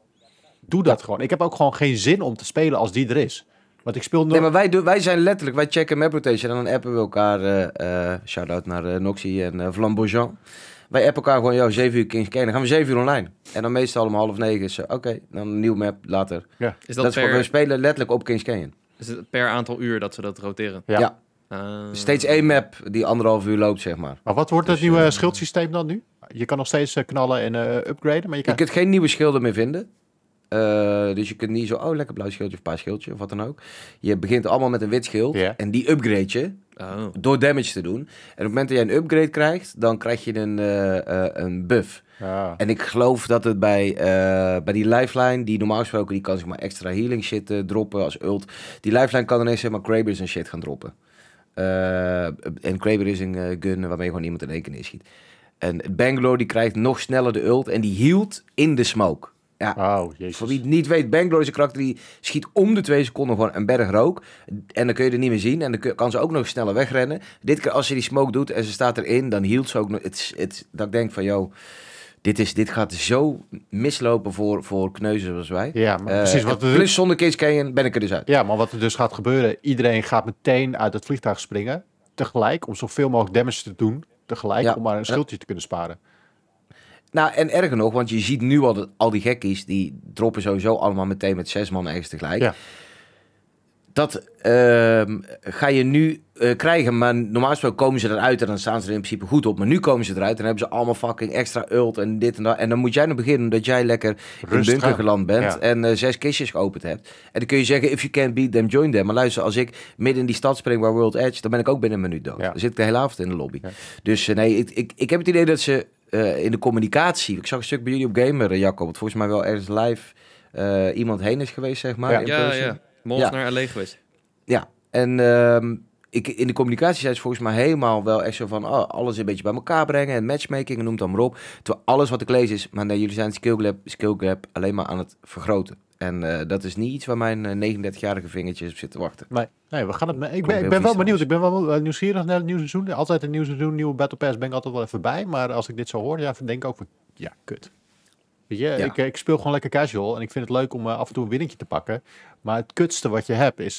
Doe dat gewoon. Ik heb ook gewoon geen zin om te spelen als die er is. Want ik speel... nog... nee, maar wij, wij zijn letterlijk... Wij checken map rotation en dan appen we elkaar... Uh, Shout-out naar eh, Noxie en Flamboyant. Wij appen elkaar gewoon, joh, zeven uur Kings Dan gaan we zeven uur online. En dan meestal om half negen is oké, dan een nieuw map later. Ja. Is dat, per... is we spelen letterlijk op Kings Canyon. Is het per aantal uur dat ze dat roteren? ja. Ah. Dus steeds één map die anderhalf uur loopt, zeg maar. Maar wat wordt dat het dus, nieuwe uh... schildsysteem dan nu? Je kan nog steeds knallen en upgraden, maar je, kan... je kunt geen nieuwe schilden meer vinden. Eh, dus je kunt niet zo, oh, lekker blauw schildje of paars schildje of wat dan ook. Je begint allemaal met een wit schild en die upgrade je oh. door damage te doen. En op het moment dat jij een upgrade krijgt, dan krijg je een, eh, eh, een buff. Ah. En ik geloof dat het bij, bij die lifeline, die normaal gesproken die kan zeg maar extra healing shit droppen als ult. Die lifeline kan ineens zeg maar Krabers en shit gaan droppen. en Kraber is een gun waarmee je gewoon iemand in één keer En Bangalore die krijgt nog sneller de ult en die hield in de smoke. Ja, voor wie het niet weet, Bangalore is karakter die schiet om de twee seconden gewoon een berg rook. En dan kun je er niet meer zien. En dan kan ze ook nog sneller wegrennen. Dit keer als ze die smoke doet en ze staat erin, dan hield ze ook nog... Het, dat ik denk van, joh, dit, is, dit gaat zo mislopen voor, voor kneuzen zoals wij. Ja, maar eh, precies. Wat er, plus dus- zonder Kees ben ik er dus uit. Ja, maar wat er dus gaat gebeuren, iedereen gaat meteen uit het vliegtuig springen. Tegelijk, om zoveel mogelijk damage te doen. Tegelijk, om maar een schildje te kunnen sparen. Nou, en erger nog, want je ziet nu al, dat al die gekkies, die droppen sowieso allemaal meteen met zes man ergens tegelijk. Dat ehm, ga je nu eh, krijgen, maar normaal gesproken komen ze eruit en dan staan ze er in principe goed op. Maar nu komen ze eruit en hebben ze allemaal fucking extra ult en dit en dat. En dan moet jij nog beginnen dat jij lekker in bunker geland bent en eh, zes kistjes geopend hebt. En dan kun je zeggen, if you can't beat them, join them. Maar luister, als ik midden in die stad spring bij World Edge, dan ben ik ook binnen een minuut dood. Dan zit ik de hele avond in de lobby. Dus eh, nee, ik, ik, ik heb het idee dat ze eh, in de communicatie. Ik zag een stuk bij jullie op Gamer, eh, Jacob. Wat volgens mij wel ergens live eh, iemand heen is geweest, zeg maar. Ja, in ja, ja. ja. naar LA geweest. Ja, en ehm, ik, in de communicatie zijn ze volgens mij helemaal wel echt zo van... Oh, alles een beetje bij elkaar brengen en matchmaking en noem het dan maar op. Terwijl alles wat ik lees is... Maar nee, jullie zijn Skill Gap, skill gap alleen maar aan het vergroten. En eh, dat is niet iets waar mijn 39-jarige eh, vingertjes op zitten wachten. Nee, we gaan het. Ik ben, ik ben wel benieuwd. Ik ben wel eh, nieuwsgierig naar het nieuwe seizoen. Altijd een nieuw seizoen, nieuwe Battle Pass ben ik altijd wel even bij. Maar als ik dit zo hoor, ja, denk ik ook van ja, kut. Weet je, ik, ik, speel gewoon lekker casual en ik vind het leuk om af en toe een winnetje te pakken. Maar het kutste wat je hebt is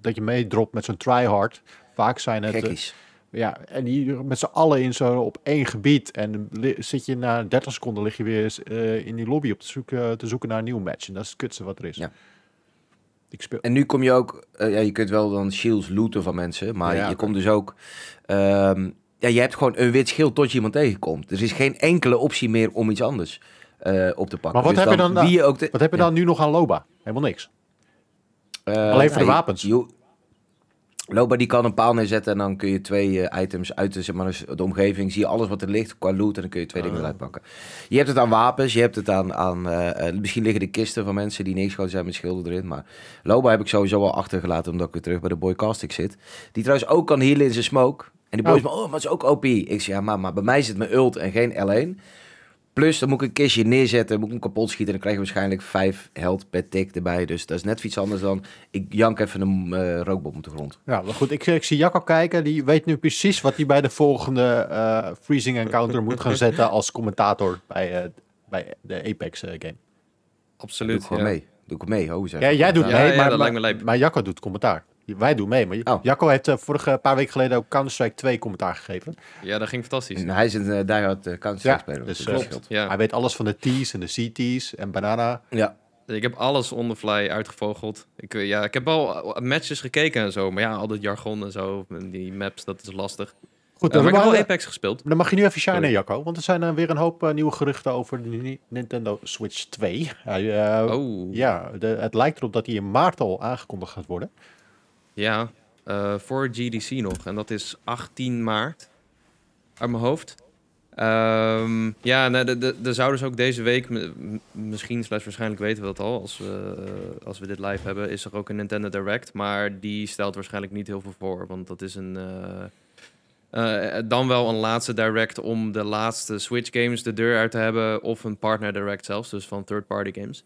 dat je meedropt met zo'n tryhard. Vaak zijn het. Ja, en hier met z'n allen in zo op één gebied. En zit je na 30 seconden lig je weer eh, in die lobby op te zoeken, eh, te zoeken naar een nieuw match. En dat is het kutste wat er is. Ja. Ik speel... En nu kom je ook, eh, ja, je kunt wel dan shields looten van mensen, maar je komt dus ook. Ehm, ja, je hebt gewoon een wit schild tot je iemand tegenkomt. er is geen enkele optie meer om iets anders op te pakken. Maar wat, dus heb, je dan, wie je ook wat heb je dan nu nog aan Loba? Helemaal niks. Alleen voor de wapens. Loba die kan een paal neerzetten en dan kun je twee eh, items uit de, zeg maar, dus de omgeving. Zie je alles wat er ligt qua loot en dan kun je twee ah, dingen eruit pakken. Je hebt het aan wapens, je hebt het aan... aan eh, eh, misschien liggen de kisten van mensen die neergeschoten zijn met schilden erin. Maar Loba heb ik sowieso al achtergelaten omdat ik weer terug bij de Boycastic zit. Die trouwens ook kan healen in zijn smoke. En die oh. boy is me oh, maar het is ook OP. Ik zeg, ja, maar, maar bij mij zit mijn ult en geen L1. Plus, dan moet ik een kistje neerzetten, moet ik hem kapot schieten. Dan krijg je waarschijnlijk vijf held per tik erbij. Dus dat is net iets anders dan ik jank even een uh, rookbom op de grond. Ja, maar goed, ik, ik zie Jacco kijken. Die weet nu precies wat hij bij de volgende eh, freezing encounter moet gaan zetten als commentator bij, eh, bij de Apex game. Absoluut. Doe ik ja. mee. Doe ik mee, ho. Zeg. Ja, jij doet ja, mee, maar, maar, maar Jacco doet commentaar. Wij doen mee, maar oh. Jacco heeft eh, vorige paar weken geleden ook Counter-Strike 2 commentaar gegeven. Ja, dat ging fantastisch. En hij is een uh, Counter-Strike speler. Dus, klopt. Ja. Hij weet alles van de T's en de CT's en Banana. Ja. Ik heb alles on the fly uitgevogeld. Ik, ja, ik heb al matches gekeken en zo, maar ja, al dat jargon en zo, die maps, dat is lastig. Goed, dan heb ik heb wel Apex gespeeld. Dan mag je nu even shinen, Jacco. Want er zijn weer een hoop nieuwe geruchten over de Nintendo Switch 2. oh. Ja, het lijkt erop dat die in maart al aangekondigd gaat worden. Ja, eh, voor GDC nog. En dat is 18 maart. Uit mijn hoofd. Um, ja, nou, de zouden dus ze ook deze week, misschien slechts waarschijnlijk weten we dat al, als we, eh, als we dit live hebben, is er ook een Nintendo Direct. Maar die stelt waarschijnlijk niet heel veel voor, want dat is een... Eh, dan wel een laatste direct om de laatste Switch games de deur uit te hebben. Of een partner direct zelfs, dus van third party games.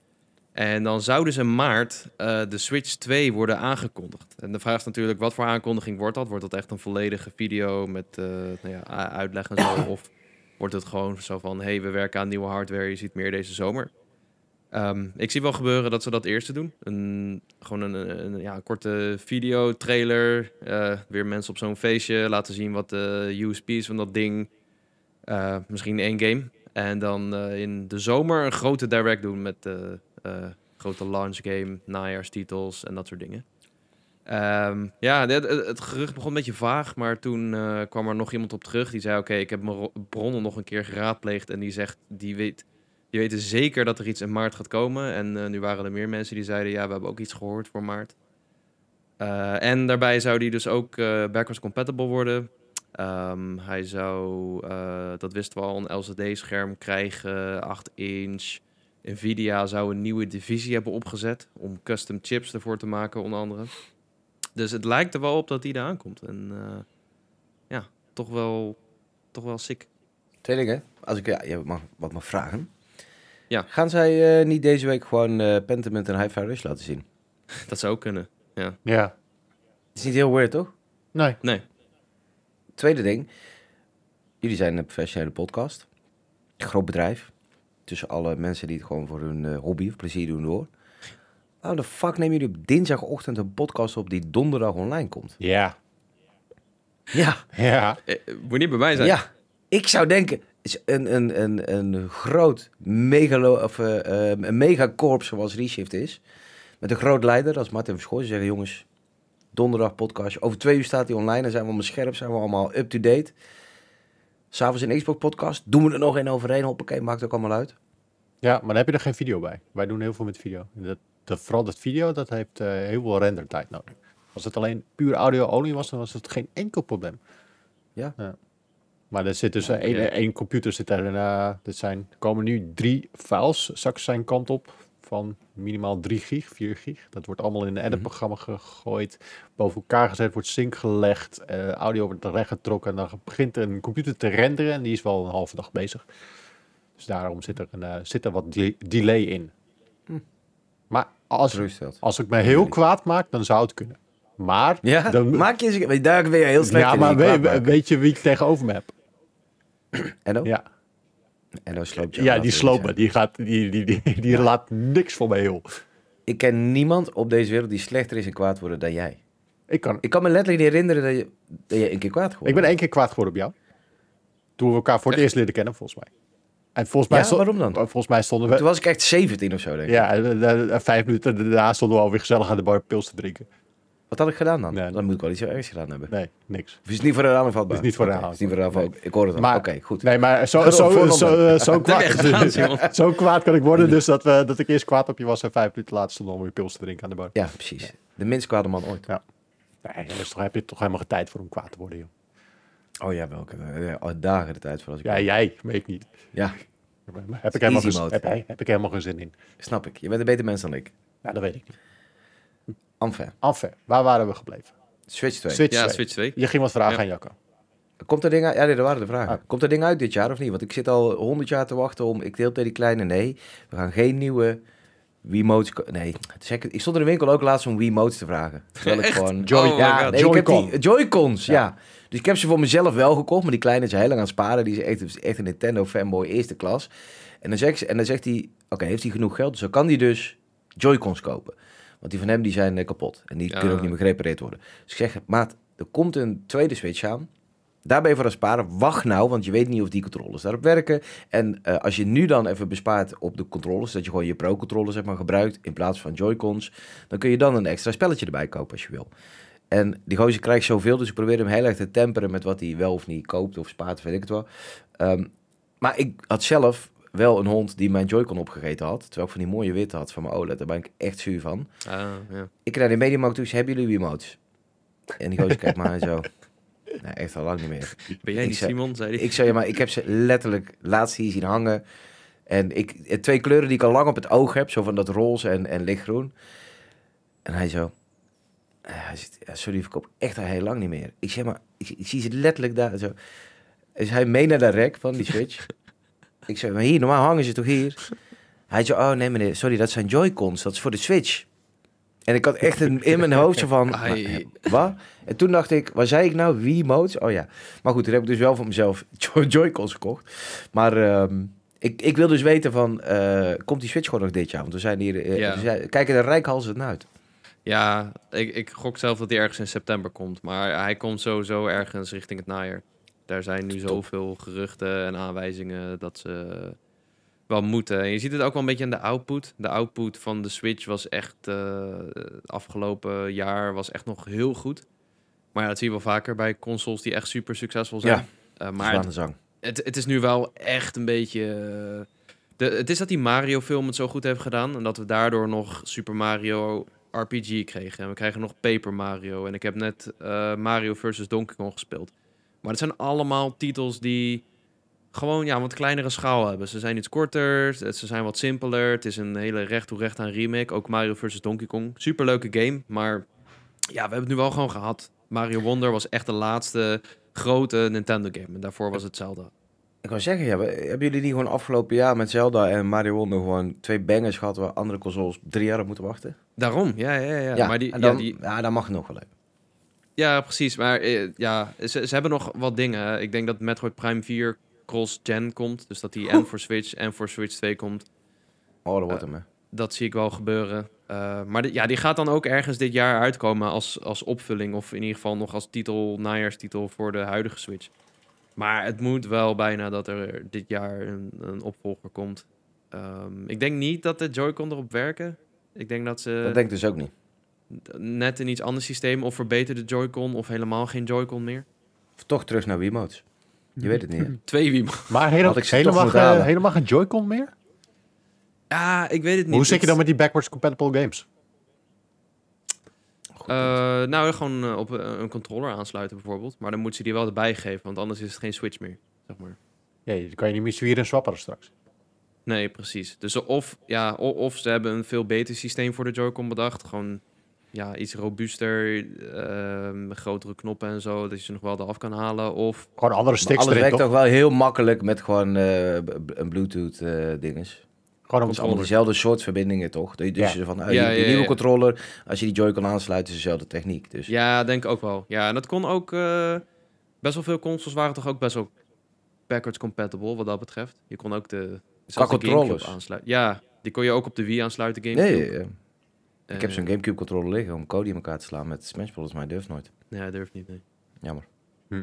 En dan zouden ze maart eh, de Switch 2 worden aangekondigd. En de vraag is natuurlijk, wat voor aankondiging wordt dat? Wordt dat echt een volledige video met uh, nou ja, uitleg en zo? Of wordt het gewoon zo van, hey, we werken aan nieuwe hardware, je ziet meer deze zomer? Ehm, ik zie wel gebeuren dat ze dat eerste doen. Een, gewoon een, een ja, korte video, trailer. Eh, weer mensen op zo'n feestje laten zien wat de USP's van dat ding. misschien één game. En dan in de zomer een grote direct doen met... de eh, grote launch game, najaarstitels en dat soort dingen. Ehm, ja, het, het, gerucht begon een beetje vaag, maar toen eh, kwam er nog iemand op terug die zei: Oké, ik heb mijn bronnen nog een keer geraadpleegd. En die zegt: die, weet, die weten zeker dat er iets in maart gaat komen. En eh, nu waren er meer mensen die zeiden: Ja, we hebben ook iets gehoord voor maart. en daarbij zou die dus ook backwards compatible worden. Ehm, hij zou, dat wist wel een LCD-scherm krijgen, 8 inch. Nvidia zou een nieuwe divisie hebben opgezet om custom chips ervoor te maken, onder andere. Dus het lijkt er wel op dat die eraan komt. En eh, ja, toch wel, toch wel sick. Twee dingen. Als ik ja, je mag, wat mag vragen. Ja. Gaan zij eh, niet deze week gewoon uh, Pentiment en hi Rush laten zien? dat zou ook kunnen, ja. Ja. Het is niet heel weird, toch? Nee. Nee. Tweede ding. Jullie zijn een professionele podcast. Groot bedrijf tussen alle mensen die het gewoon voor hun eh, hobby of plezier doen door. Waarom de fuck nemen jullie op dinsdagochtend een podcast op die donderdag online komt? Ja. Ja. ja. Eh, eh, moet niet bij mij zijn. Ja. Ik zou denken, een, een, een, een groot megalo, of, uh, een megacorp zoals Reshift is, met een groot leider als Martin Verschoor, zeggen jongens, donderdag podcast, over twee uur staat hij online en zijn we allemaal scherp, zijn we allemaal up-to-date. S'avonds in Xbox podcast. Doen we er nog één overheen. Hoppakee, maakt ook allemaal uit. Ja, maar dan heb je er geen video bij. Wij doen heel veel met video. Dat, vooral dat video, dat heeft eh, heel veel rendertijd nodig. Als het alleen puur audio only was, dan was het geen enkel probleem. Ja. ja. Maar er zit dus één, computer zit er. Uh, zijn, er komen nu drie files, straks zijn kant op van minimaal 3 gig, 4 gig. Dat wordt allemaal in een mhm. editprogramma gegooid, boven elkaar gezet, wordt sync gelegd, uh, audio wordt rechtgetrokken en dan begint een computer te renderen en die is wel een halve dag bezig. Dus daarom zit er, een, eh, zit er wat delay in. Mhm. Maar als, als ik me heel kwaad maak, dan zou het kunnen. Maar... Ja, maak je... Daar ben je heel slecht Ja, maar weet, je wie ik tegenover me heb? ook? Ja. En dan sloopt je Ja, die sloopt Die, gaat, die, die, die, die laat niks voor mij heel. Ik ken niemand op deze wereld die slechter is en kwaad worden dan jij. Ik kan, ik kan me letterlijk niet herinneren dat je, dat je een keer kwaad geworden Ik ben één keer kwaad geworden op jou. Toen we elkaar voor het eerst leren kennen, volgens mij. En volgens mij waarom dan? Volgens mij stonden we... Toen was ik echt 17 of zo, denk ik. Ja, vijf minuten daarna stonden we alweer gezellig aan de bar pils te drinken. Wat had ik gedaan dan? dan moet ik wel iets ergens gedaan hebben. Nee, niks. is het niet voor herhaling vatbaar? is niet voor herhaling. Okay, is niet voor herhaling. Ik hoor het al. Oké, goed. Nee, maar zo, zo, zo, eh, zo, kwaad, zo kwaad kan ik worden. Dus dat, we, eh, dat ik eerst kwaad op je was en vijf minuten later stond om je pils te drinken aan de bar. Ja, precies. De minst kwade man ooit. Ja. Nee, dus heb je toch helemaal geen tijd voor om kwaad te worden, joh. Oh ja, welke eh, dagen de tijd voor als ik... Ja, jij, weet niet. Ja. Heb ik, helemaal, heb, heb, ik helemaal geen zin in. Snap ik. Je bent een beter mens dan ik. Nou, dat weet ik niet. Anver. Waar waren we gebleven? Switch 2. ja, Switch 2. Je ging wat vragen aan Jacco. Komt er dingen uit? Ja, nee, dat waren de vragen. Ah. Komt er ding uit dit jaar of niet? Want ik zit al honderd jaar te wachten om... Ik deel tegen die kleine, nee, we gaan geen nieuwe Wiimotes... Nee, ik stond in de winkel ook laatst om Wiimotes te vragen. ik gewoon... Joy, oh Joy Joy-Cons, ja. Dus ik heb ze voor mezelf wel gekocht, maar die kleine is heel lang aan het sparen. Die is echt, een Nintendo fanboy eerste klas. En dan, zegt, en dan zegt hij, oké, heeft hij genoeg geld? Dus dan kan hij dus Joy-Cons kopen. Want die van hem die zijn eh, kapot. En die kunnen ook niet meer gerepareerd worden. Dus ik zeg, maat, er komt een tweede switch aan. Daar ben je voor aan sparen. Wacht nou, want je weet niet of die controllers daarop werken. En eh, als je nu dan even bespaart op de controllers, dat je gewoon je pro controllers zeg maar, gebruikt in plaats van Joy-Cons, dan kun je dan een extra spelletje erbij kopen als je wil. En die gozer krijgt zoveel, dus ik probeer hem heel erg te temperen met wat hij wel of niet koopt of spaart, of weet ik het wel. Ehm, maar ik had zelf wel een hond die mijn Joy-Con opgegeten had. Terwijl ik van die mooie witte had van mijn OLED. Daar ben ik echt zuur van. Ah, ja. Ik naar de Mediamarkt toe, dus hebben jullie remotes? En die gozer kijkt maar zo. Nee, echt al lang niet meer. Ben jij die Simon? Zei hij. Ik zei, maar ik heb ze letterlijk laatst hier zien hangen. En ik, eh, twee kleuren die ik al lang op het oog heb. Zo van dat roze en, en lichtgroen. En hij zo... Eh, hij zegt, sorry, ik echt al heel lang niet meer. Ik zeg maar, ik, zie ze letterlijk daar zo. Dus hij mee naar de rek van die Switch. Ik zei: maar hier, normaal hangen ze toch hier? Hij zei, oh nee meneer, sorry, dat zijn Joy-Cons. Dat is voor de Switch. En ik had echt in mijn hoofd zo van, wat? En toen dacht ik, waar zei ik nou? Remotes? Oh ja. Maar goed, toen heb ik dus wel voor mezelf Joy-Cons gekocht. Maar ehm, ik, ik wil dus weten van, eh, komt die Switch gewoon nog dit jaar? Want we zijn hier, uh, ja. zijn, kijken er rijkhalsend naar uit. Ja, ik, ik gok zelf dat die ergens in september komt. Maar hij komt sowieso ergens richting het najaar. Er zijn nu zoveel geruchten en aanwijzingen dat ze wel moeten. je ziet het ook wel een beetje aan de output. De output van de Switch was echt uh, afgelopen jaar was echt nog heel goed. Maar ja, dat zie je wel vaker bij consoles die echt super succesvol zijn. Ja, eh, maar het, zang. Het, is nu wel echt een beetje. Eh, de, het is dat die Mario-film het zo goed heeft gedaan. En dat we daardoor nog Super Mario RPG kregen. En we krijgen nog Paper Mario. En ik heb net Mario versus Donkey Kong gespeeld. Maar het zijn allemaal titels die gewoon ja, wat kleinere schaal hebben. Ze zijn iets korter, ze zijn wat simpeler. Het is een hele recht toe recht aan remake. Ook Mario vs. Donkey Kong. Superleuke game, maar ja, we hebben het nu wel gewoon gehad. Mario Wonder was echt de laatste grote Nintendo game. En daarvoor was het Zelda. Ik kan zeggen, ja, hebben jullie niet gewoon afgelopen jaar met Zelda en Mario Wonder gewoon twee bangers gehad waar andere consoles drie jaar op moeten wachten? Daarom, ja, ja, ja. ja maar die, en dan, ja, die... ja, dat mag nog wel even. Ja, precies. Maar eh, ja, ze, ze hebben nog wat dingen. Ik denk dat Metroid Prime 4 cross-gen komt. Dus dat die en voor Switch en voor Switch 2 komt. Oh, dat wordt eh, hem, Dat zie ik wel gebeuren. Eh, maar ja, die gaat dan ook ergens dit jaar uitkomen als, als opvulling. Of in ieder geval nog als titel, najaarstitel voor de huidige Switch. Maar het moet wel bijna dat er dit jaar een, een opvolger komt. Ehm, ik denk niet dat de Joy-Con erop werken. Ik denk dat ze... Dat denk ik dus ook niet net een iets ander systeem of verbeter de Joy-Con of helemaal geen Joy-Con meer? Of toch terug naar Wiimotes. Je weet het niet. Twee Wiimotes. Maar helemaal, ik helemaal, helemaal geen Joy-Con meer? Ja, ik weet het niet. Hoe zit je dan met die backwards compatible games? Eh, nou, gewoon eh, op eh, een controller aansluiten bijvoorbeeld. Maar dan moet ze die wel erbij geven, want anders is het geen Switch meer. Zeg maar. Ja, dan kan je niet meer zwieren en swapperen straks. Nee, precies. Dus of, ja, of, ze hebben een veel beter systeem voor de Joy-Con bedacht. Gewoon ja, iets robuuster, ehm, grotere knoppen en zo, dat je ze nog wel eraf kan halen. Of gewoon andere sticks. Alles werkt toch wel heel makkelijk met gewoon eh, een Bluetooth uh, dinges. Gewoon op allemaal dezelfde soort verbindingen, toch? Dus eh, je van, nieuwe controller, als je die Joy-Con aansluit, is dezelfde techniek. Dus. Ja, denk ook wel. Ja, en dat kon ook... best wel veel consoles waren toch ook best wel backwards compatible, wat dat betreft. Je kon ook de... Qua controllers. Aansluiten. Ja, die kon je ook op de Wii aansluiten, GameCube. Nee, ik heb zo'n eh, Gamecube controller liggen om Cody in elkaar te slaan met Smash Bros. Maar hij durft nooit. Nee, hij durft niet, nee. Jammer. Hm.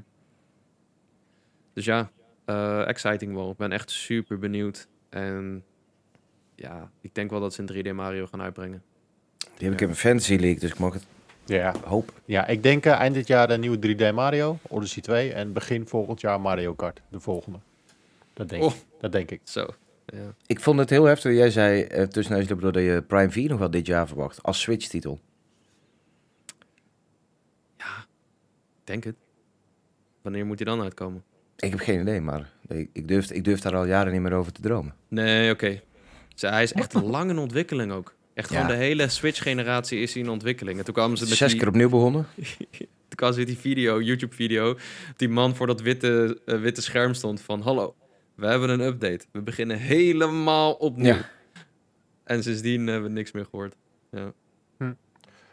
Dus ja, eh, exciting wel. Ik ben echt super benieuwd. En ja, ik denk wel dat ze een 3D Mario gaan uitbrengen. Die heb ik in mijn Fantasy League, dus ik mag het ja. hoop. Ja, ik denk eh, eind dit jaar een nieuwe 3D Mario, Odyssey 2. En begin volgend jaar Mario Kart, de volgende. Dat denk, oh. ik. Dat denk ik. Zo. Ik vond het heel heftig. Jij zei uh, tussen dat je Prime 4 nog wel dit jaar verwacht. Als Switch-titel. Ja, denk het. Wanneer moet die dan uitkomen? Ik heb geen idee, maar ik, ik, durf, ik durf daar al jaren niet meer over te dromen. Nee, oké. Okay. hij is echt een lange ontwikkeling ook. Echt gewoon de hele Switch-generatie is in ontwikkeling. En toen kwamen ze met Zes keer opnieuw begonnen. toen kwam ze die video, YouTube-video. Die man voor dat witte, eh, witte scherm stond van... Hallo, we hebben een update. We beginnen helemaal opnieuw. En sindsdien hebben we niks meer gehoord. Ja. Hm.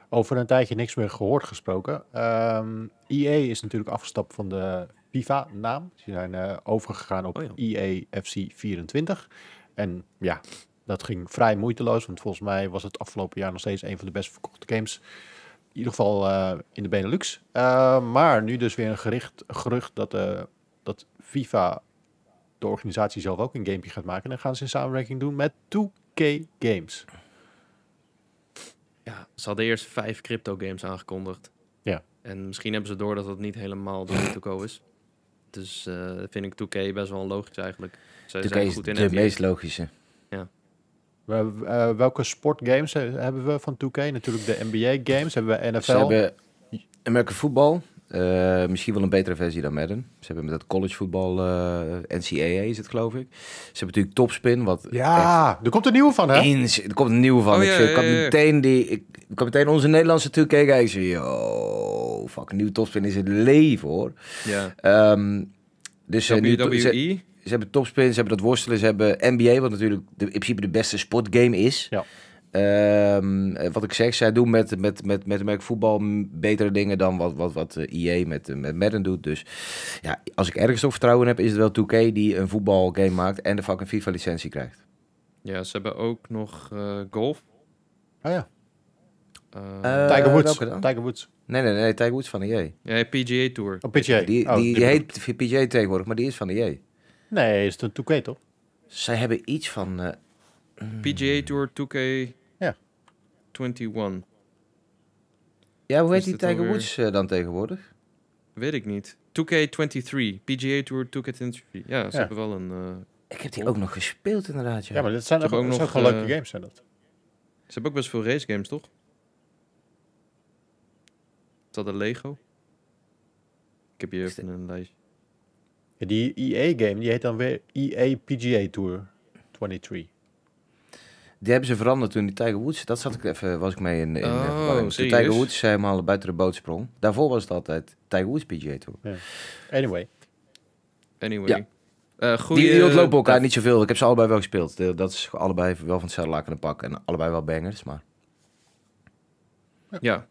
Over een tijdje niks meer gehoord gesproken. Um, ehm, EA is natuurlijk afgestapt van de FIFA-naam. Ze zijn eh, overgegaan op oh, EA FC 24. En ja, dat ging vrij moeiteloos. Want volgens mij was het afgelopen jaar nog steeds een van de best verkochte games. In ieder geval eh, in de Benelux. Ehm, maar nu dus weer een gericht, gerucht dat, eh, dat FIFA de organisatie zelf ook een gamepje gaat maken. Dan gaan ze in samenwerking doen met 2K Games. Ja, ze hadden eerst vijf crypto games aangekondigd. Ja. En misschien hebben ze door dat het niet helemaal door is. Dus uh, vind ik 2K best wel logisch eigenlijk. Zij zijn goed is in de meest logische. Ja. We, eh, welke sportgames hebben we van 2K? Natuurlijk de NBA games, hebben we NFL. Ze hebben American voetbal eh, misschien wel een betere versie dan Madden. Ze hebben met dat collegevoetbal, uh, eh, NCAA is het geloof ik. Ze hebben natuurlijk Topspin, wat... Ja, er komt een nieuwe van hè? Eens, er komt een nieuwe van. Oh, ik, kan meteen die, ik, meteen onze Nederlandse toe kijken ik zei... Yo, fuck, nieuwe Topspin is het leven hoor. Ja. Um, dus, WWE? Eh, nu, ze, e? ze, hebben Topspin, ze hebben dat worstelen, ze hebben NBA, wat natuurlijk de, in principe de beste sportgame is. Ja. Ehm, eh, wat ik zeg, zij doen met, met, met, met merk voetbal betere dingen dan wat, wat, wat EA eh, met, eh, met Madden doet. Dus ja, als ik ergens op vertrouwen heb, is het wel 2K die een voetbalgame maakt en de fucking FIFA-licentie krijgt. Ja, ze hebben ook nog golf. Ah ja. Tiger Woods. Tiger Woods. Nee, nee, nee, Tiger Woods van de EA. Ja, PGA Tour. Oh, PGA. Die, die, oh, die, die heet PGA tegenwoordig, maar die is van de EA. Nee, is het een 2K toch? Zij hebben iets van... PGA hmm. Tour, 2K, 21. Ja, hoe heet die Tiger Woods eh, dan tegenwoordig? Weet ik niet. 2K23, PGA Tour 2K23. Ja, ze hebben wel een... Eh, ik heb die ook nog gespeeld inderdaad, ja. maar dat zijn ook, ook, nog... gelukkige leuke eh, games, zijn dat. Ze hebben ook best veel race games, toch? Is dat een Lego? Ik heb hier even een lijst. Ja, die EA-game, die heet dan weer EA PGA Tour 23. Die hebben ze veranderd toen die Tiger Woods... Dat zat ik even, was ik mee in... in eh, oh, Tiger Woods helemaal buiten de boot sprong. Daarvoor was het altijd Tiger Woods PJ. Tour. Anyway. Anyway. Ja. Uh, die, die ook elkaar niet zoveel. Ik heb ze allebei wel gespeeld. dat is allebei wel van hetzelfde laken en pak. En allebei wel bangers, maar... Ja.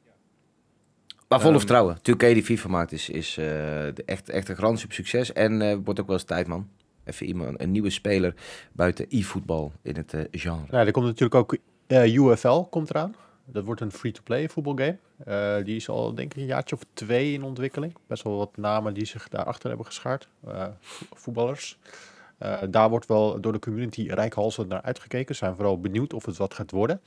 Maar vol ehm. vertrouwen. 2 die FIFA maakt is, is eh, echt, echt een grand succes. En wordt ook wel eens tijd, man even iemand, een nieuwe speler buiten e-voetbal in het eh, genre. Nou, er komt natuurlijk ook eh, UFL komt eraan. Dat wordt een free-to-play voetbalgame. Eh, die is al denk ik een jaartje of twee in ontwikkeling. Best wel wat namen die zich daarachter hebben geschaard. voetballers. daar wordt wel door de community rijkhalsend naar uitgekeken. Zijn vooral benieuwd of het wat gaat worden.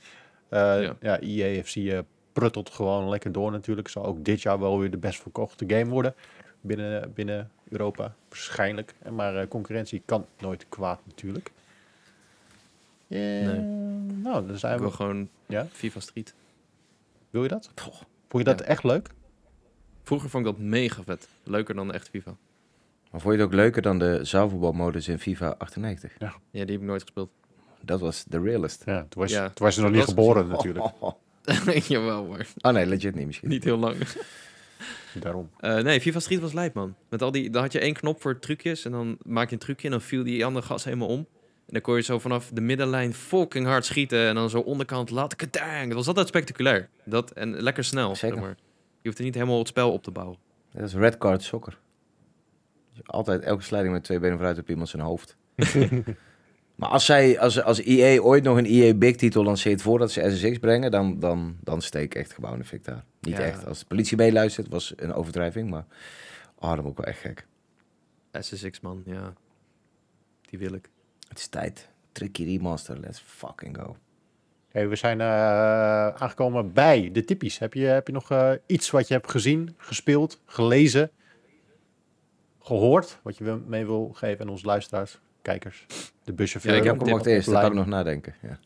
ja. ja, EAFC pruttelt gewoon lekker door natuurlijk. Zal ook dit jaar wel weer de best verkochte game worden binnen, binnen Europa waarschijnlijk. Maar eh, concurrentie kan nooit kwaad natuurlijk. Nou, dan zijn ik we... gewoon ja? FIFA Street. Wil je dat? Goh. Vond je dat echt leuk? Vroeger vond ik dat mega vet. Leuker dan echt FIFA. Maar vond je het ook leuker dan de zaalvoetbalmodus in FIFA 98? Ja. ja, die heb ik nooit gespeeld. Dat was de realist. Ja, toen was, ja. Toen was je nog niet geboren natuurlijk. Oh, Jawel hoor. Ah, nee, legit niet misschien. Niet heel lang. Daarom. Uh, nee, schiet was lijp, man. Met al die, dan had je één knop voor trucjes en dan maak je een trucje en dan viel die andere gas helemaal om. En dan kon je zo vanaf de middenlijn fucking hard schieten en dan zo onderkant laat katang. Dat was altijd spectaculair. Dat, en lekker snel, maar. Je hoeft er niet helemaal het spel op te bouwen. Dat is red card soccer. Altijd elke sliding met twee benen vooruit op iemand zijn hoofd. Maar als, zij, als, als EA ooit nog een EA Big titel lanceert voordat ze SSX brengen, dan, dan, dan steek echt gebouw in de fik daar. Niet echt. Als de politie meeluistert, was een overdrijving, maar oh, ook wel echt gek. SSX man, ja. Die wil ik. Het is tijd. Tricky remaster, let's fucking go. Hey, we zijn eh, aangekomen bij de typisch. Heb je, heb je nog eh, iets wat je hebt gezien, gespeeld, gelezen, gehoord, wat je mee wil geven aan onze luisteraars? kijkers. De busje Ja, ik heb hem ook eerst, daar ik nog nadenken. Ja.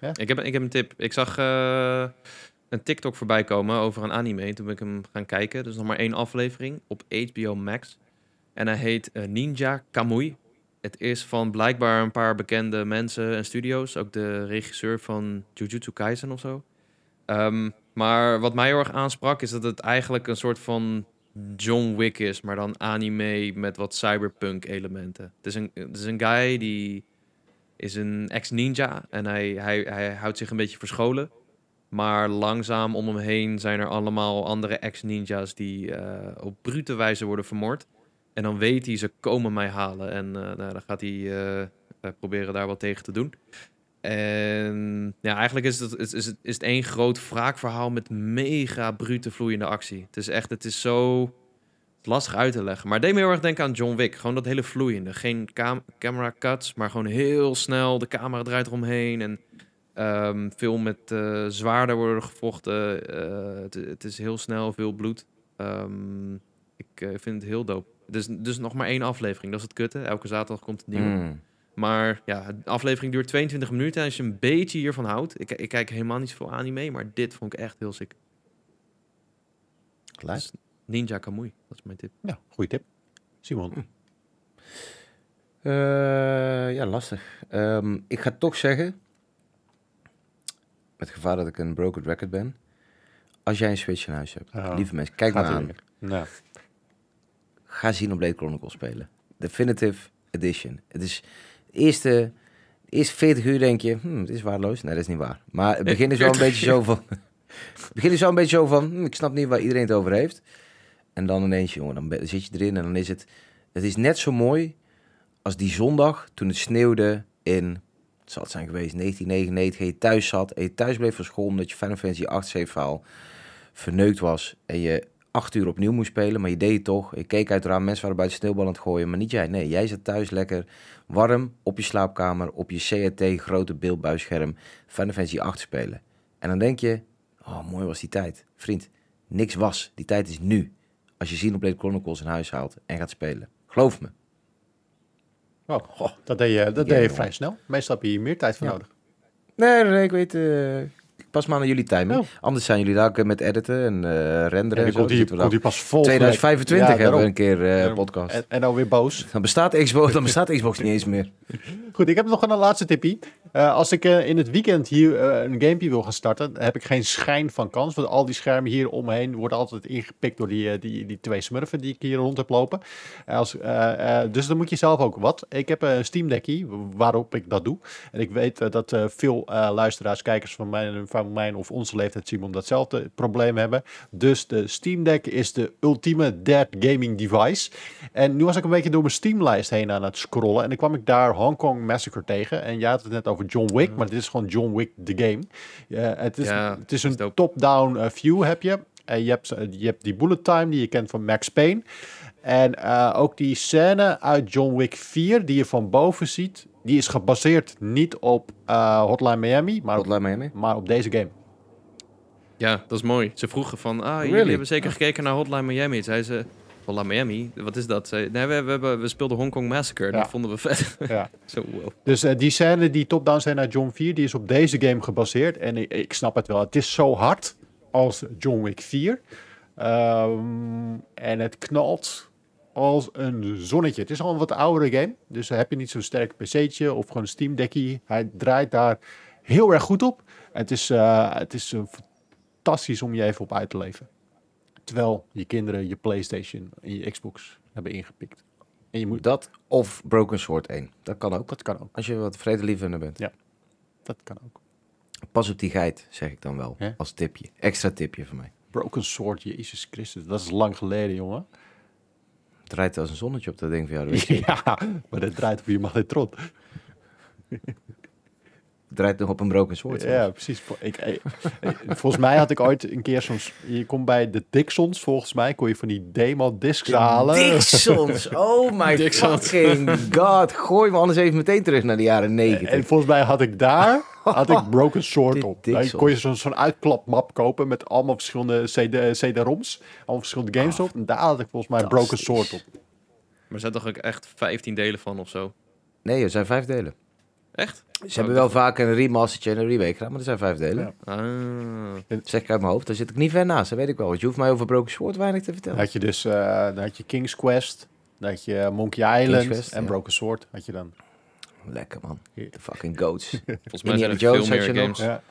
ja. Ik, heb, ik heb een tip. Ik zag eh, een TikTok voorbij komen over een anime. Toen ben ik hem gaan kijken. Dus nog maar één aflevering op HBO Max. En hij heet eh, Ninja Kamui. Het is van blijkbaar een paar bekende mensen en studio's. Ook de regisseur van Jujutsu Kaisen of zo. Ehm, maar wat mij heel erg aansprak is dat het eigenlijk een soort van John Wick is, maar dan anime met wat cyberpunk elementen. Het is een, het is een guy die is een ex-ninja en hij, hij, hij houdt zich een beetje verscholen. Maar langzaam om hem heen zijn er allemaal andere ex-ninja's die eh, op brute wijze worden vermoord. En dan weet hij, ze komen mij halen. En eh, nou, dan gaat hij eh, proberen daar wat tegen te doen. En ja, eigenlijk is het, is, het, is het één groot wraakverhaal met mega brute vloeiende actie. Het is echt, het is zo lastig uit te leggen. Maar het deed me heel erg denken aan John Wick. Gewoon dat hele vloeiende. Geen camera cuts, maar gewoon heel snel. De camera draait eromheen en ehm, veel met eh, zwaarden worden gevochten. Eh, het, is heel snel, veel bloed. Ehm, ik eh, vind het heel dope. Dus, dus nog maar één aflevering, dat is het kutte. Elke zaterdag komt het nieuwe. Hmm. Maar ja, de aflevering duurt 22 minuten. En als je een beetje hiervan houdt. Ik, ik kijk helemaal niet zoveel anime, maar dit vond ik echt heel sick. Klaar. Dus Ninja Kamui, dat is mijn tip. Ja, goede tip. Simon. Hm. Eh, ja, lastig. Ehm, ik ga toch zeggen, met gevaar dat ik een broken record ben, als jij een Switch in huis hebt, lieve mensen, kijk naar maar aan. Ga zien op Blade Chronicles spelen. Definitive Edition. Het is, eerste, is 40 uur denk je, het hmm, is waardeloos. Nee, dat is niet waar. Maar het begin is dus dus wel een beetje zo van... begin is wel een beetje zo van, ik snap niet waar iedereen het over heeft. En dan ineens, jongen, dan zit je erin en dan is het... Het is net zo mooi als die zondag toen het sneeuwde in... Het zal het zijn geweest, 1999, en je thuis zat en je thuis bleef van school omdat je Final Fantasy 8 verhaal verneukt was en je 8 uur opnieuw moest spelen. Maar je deed het toch. Ik keek uit het raam, mensen waren buiten sneeuwbal aan het gooien. Maar niet jij. Nee, jij zat thuis lekker warm op je slaapkamer, op je CRT, grote beeldbuisscherm, Final Fantasy 8 spelen. En dan denk je, oh mooi was die tijd. Vriend, niks was. Die tijd is nu. Als je zien op Xenoblade Chronicles in huis haalt en gaat spelen. Geloof me. Oh, dat deed je, dat deed je vrij snel. Meestal heb je hier meer tijd voor nodig. Nee, ik weet... Eh, Pas maar aan jullie timing. Oh. Anders zijn jullie daar ook eh, met editen en eh, renderen. En, en komt, die, pas vol. 2025 hebben we een keer eh, podcast. En, en dan weer boos. Dan bestaat Xbox, dan bestaat Xbox niet eens meer. Goed, ik heb nog een laatste tipje. Eh, als ik eh, in het weekend hier eh, een gamepje wil gaan starten, heb ik geen schijn van kans. Want al die schermen hier omheen worden altijd ingepikt door die, die, die twee smurfen die ik hier rond heb lopen. dus dan moet je zelf ook wat. Ik heb een Steam Deckie waarop ik dat doe. En ik weet dat veel luisteraars, kijkers van mijn, van mijn of onze leeftijd zien om datzelfde probleem hebben. Dus de Steam Deck is de ultieme dead gaming device. En nu was ik een beetje door mijn Steam lijst heen aan het scrollen. En dan kwam ik daar Hongkong Massacre tegen. En jij had het net over John Wick, mhm. maar dit is gewoon John Wick the game. het, is, ja, het is een top-down eh, view heb je. En je hebt, eh, je hebt die bullet time die je kent van Max Payne. En eh, ook die scène uit John Wick 4 die je van boven ziet, die is gebaseerd niet op Hotline Miami, maar Hotline op, Miami, maar op deze game. Ja, dat is mooi. Ze vroegen van, ah, jullie hebben zeker ah. gekeken naar Hotline Miami. Zei ze, La Miami, wat is dat? Eh, nee, we, hebben, we speelden Hong Kong Massacre, ja. dat vonden we vet. Ja. Zo, Dus eh, die scène, die top-down scène uit John 4, die is op deze game gebaseerd. En ik, snap het wel, het is zo hard als John Wick 4. Ehm, en het knalt als een zonnetje. Het is al een wat oudere game, dus heb je niet zo'n sterk pc'tje of gewoon een Steam Deckie. Hij draait daar heel erg goed op. het is, eh, het is fantastisch om je even op uit te leven. Terwijl je kinderen je PlayStation en je Xbox hebben ingepikt. En je moet... Dat of Broken Sword 1. Dat kan ook. Dat kan ook. Als je wat vredelievender bent. Ja, dat kan ook. Pas op die geit, zeg ik dan wel. Als tipje. Extra tipje van mij. Broken Sword, Jezus Christus. Dat is lang geleden, jongen. Het draait als een zonnetje op dat ding van jou. Ja, maar dat draait op je magnetron draait nog op een broken soort. Ja, precies. Ik, volgens mij had ik ooit een keer zo'n. Je komt bij de Dixons, volgens mij, kon je van die demo-discs halen. Dixons! Oh my Dixons. fucking god. Gooi me anders even meteen terug naar de jaren 90. En volgens mij had ik daar... Had ik Broken Sword op. Dan kon je zo'n zo uitklapmap kopen met allemaal verschillende CD-ROMs. allemaal verschillende games ah, op. En daar had ik volgens mij Broken Sword op. Maar er zijn toch ook echt 15 delen van of zo? Nee, er zijn vijf delen. Echt? Ze hebben wel vaak een remaster, en een remake gedaan, maar er zijn vijf delen. Ah. zeg ik mijn hoofd, daar zit ik niet ver naast, dat weet ik wel. Want je hoeft mij over Broken Sword weinig te vertellen. Had je dus uh, dan had je King's Quest, dan had je eh, Monkey Island en Broken Sword had je dan. Lekker man, de fucking goats. Volgens mij zijn games. Ja.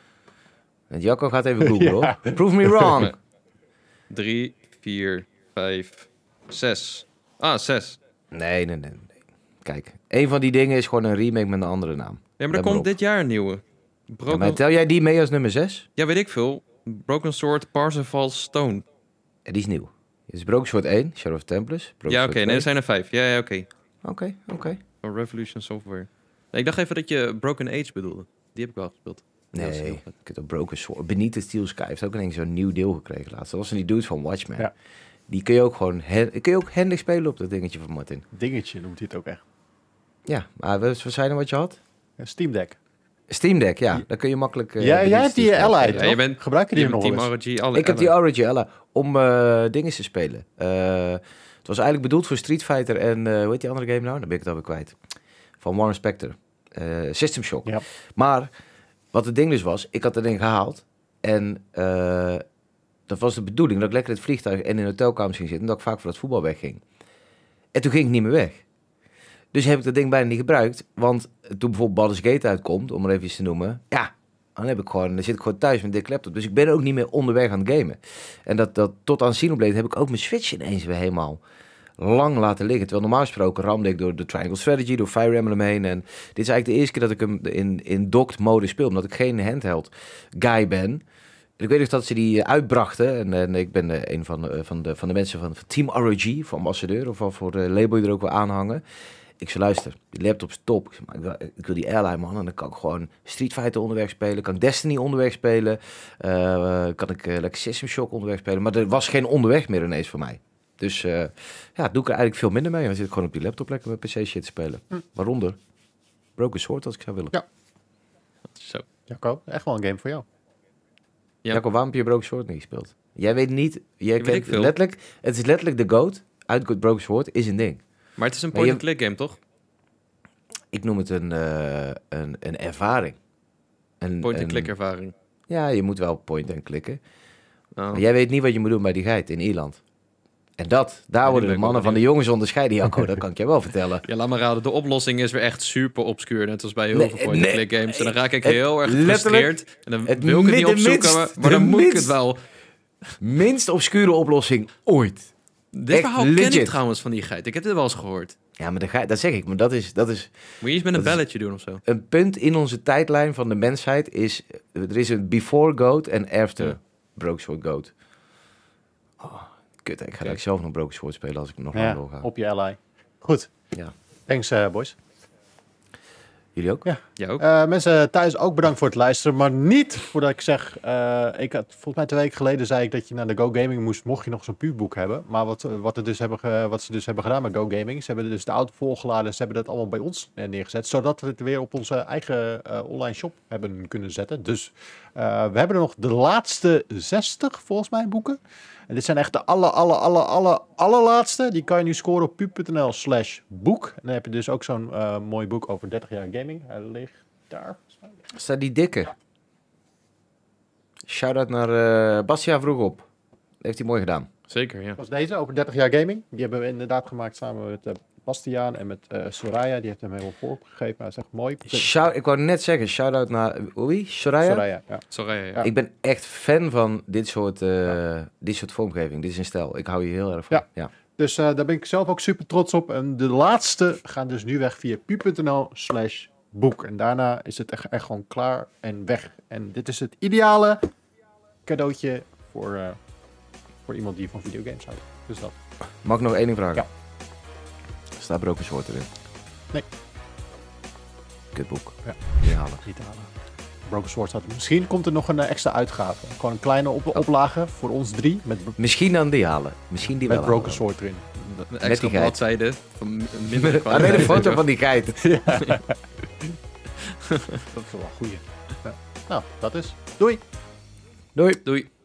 En Jacco gaat even googlen hoor. Prove me wrong. Drie, vier, vijf, zes. Ah, zes. Nee, nee, nee. Kijk, een van die dingen is gewoon een remake met een andere naam. Ja, maar er komt dit jaar een nieuwe. Broken... maar tel jij die mee als nummer 6? Ja, weet ik veel. Broken Sword, Parsifal, Stone. Ja, die is nieuw. Het is Broken Sword 1, Shadow of Templars. ja, oké. nee, er zijn er vijf. Ja, ja, oké. Oké, oké. Revolution Software. ik dacht even dat je Broken Age bedoelde. Die heb ik wel gespeeld. Nee, ik heb Broken Sword. Benita Steel Sky heeft ook ineens zo'n nieuw deel gekregen laatst. Dat was die dude van Watchmen. Die kun je ook gewoon... Kun je ook handig spelen op dat dingetje van Martin. Dingetje noemt hij het ook echt. Ja, maar wat zijn dan wat je had? Steam Deck. Steam Deck, ja. Dan kun je makkelijk... Eh, ja, jij hebt die dus eh, Ally, ja, je bent, Gebruik je die nog Team Ik heb die Origin Ally om eh, dingen te spelen. het was eigenlijk bedoeld voor Street Fighter en... hoe heet die andere game nou? Dan ben ik het alweer kwijt. Van Warren Spector. System Shock. Ja. Maar wat het ding dus was, ik had dat ding gehaald. En dat was de bedoeling dat ik lekker in het vliegtuig en in de hotelkamer ging zitten. En dat ik vaak voor het voetbal wegging. En toen ging ik niet meer weg. Dus heb ik dat ding bijna niet gebruikt. Want toen bijvoorbeeld Baldur's Gate uitkomt, om er even iets te noemen. Ja, dan, heb ik gewoon, dan zit ik gewoon thuis met dit laptop. Dus ik ben ook niet meer onderweg aan het gamen. En dat, dat tot aan Xenoblade heb ik ook mijn Switch ineens weer helemaal lang laten liggen. Terwijl normaal gesproken ramde ik door de Triangle Strategy, door Fire Emblem heen. En dit is eigenlijk de eerste keer dat ik hem in, in docked mode speel. Omdat ik geen handheld guy ben. Ik weet nog dat ze die uitbrachten. En, en ik ben eh, een van, eh, van, de, van de mensen van, Team ROG, van ambassadeur. Of voor voor eh, label die er ook wel aanhangen. Ik zei, luister, die laptop is top. Ik, maar ik, wil, ik wil die airline, man. En dan kan ik gewoon Street Fighter onderweg spelen. Kan Destiny onderweg spelen. kan ik uh, Shock onderweg spelen. Maar er was geen onderweg meer ineens voor mij. Dus eh, ja, doe ik er eigenlijk veel minder mee. Dan zit ik gewoon op die laptop lekker met PC-shit te spelen. Hm. Waaronder Broken Sword, als ik zou willen. Ja. Zo. Jacco, echt wel een game voor jou. Ja. Jacco, waarom heb je Broken Sword niet gespeeld? Jij weet niet, jij kent letterlijk, het is letterlijk de GOAT uit Broken Sword is een ding. Maar het is een point-and-click game, toch? Ik noem het een, eh, een, een ervaring. Een point-and-click ervaring. Ja, je moet wel point-and klikken. Oh. jij weet niet wat je moet doen bij die geit in Ierland. En dat, daar worden de mannen van de jongens onderscheiden, Jacco. dat kan ik je wel vertellen. Ja, laat maar raden. De oplossing is weer echt super obscuur. Net als bij heel veel eh, point-and-click games. En dan raak ik heel erg gefrustreerd. En dan wil ik het niet opzoeken, minst, maar, dan moet ik het wel. Minst obscure oplossing ooit. Dit verhaal legit. ken ik trouwens van die geit. Ik heb dit wel eens gehoord. Ja, maar de geit, dat zeg ik. Maar dat is, dat is... Moet je eens met een belletje doen of zo? Een punt in onze tijdlijn van de mensheid is... Er is een before goat en after ja. sword goat. Oh, kut, ik ga okay. zelf nog sword spelen als ik nog ja, lang doorga. op je ally. Goed. Ja. Thanks, eh, boys. Jullie ook? Ja. Jij ook? Eh, mensen thuis ook bedankt voor het luisteren. Maar niet voordat ik zeg... Eh, ik volgens mij twee weken geleden zei ik dat je naar de Go Gaming moest... mocht je nog zo'n puurboek hebben. Maar wat, eh, wat, het dus hebben, wat ze dus hebben gedaan met Go Gaming... ze hebben dus de auto volgeladen. Ze hebben dat allemaal bij ons neergezet. Zodat we het weer op onze eigen online shop hebben kunnen zetten. Dus we hebben er nog de laatste 60 volgens mij boeken dit zijn echt de alle, alle, alle, alle, allerlaatste. Die kan je nu scoren op pupnl slash boek. En dan heb je dus ook zo'n eh, mooi boek over 30 jaar gaming. Hij ligt daar. Staat die dikke? Shout-out naar uh, eh, Bastia vroeg op. heeft hij mooi gedaan. Zeker, ja. was deze, over 30 jaar gaming. Die hebben we inderdaad gemaakt samen met eh, Bastiaan en met eh, Soraya. Die heeft hem helemaal voorgegeven. Hij echt mooi. Shout, ik wou net zeggen, shout-out naar Oei, Soraya. Soraya, ja. Soraya ja. Ik ben echt fan van dit soort, eh, dit soort vormgeving. Dit is een stijl. Ik hou je heel erg van. ja. Dus eh, daar ben ik zelf ook super trots op. En de laatste gaan dus nu weg via pu.nl slash boek. En daarna is het echt, echt, gewoon klaar en weg. En dit is het ideale cadeautje voor, voor iemand die van videogames houdt. Dus dat. Mag ik nog één ding vragen? Ja. Staat Sword erin. Nee. Kutboek. Ja. Niet halen. Niet halen. Broken Sword staat. Misschien komt er nog een eh, extra uitgave. Gewoon een kleine op oh. oplage voor ons drie. Met Misschien dan die halen. Misschien die met wel Broken Soort Sword erin. Een extra bladzijde. Van minder Alleen een foto van die geit. dat is wel een goeie. Ja. Nou, dat is. Doei. Doei. Doei.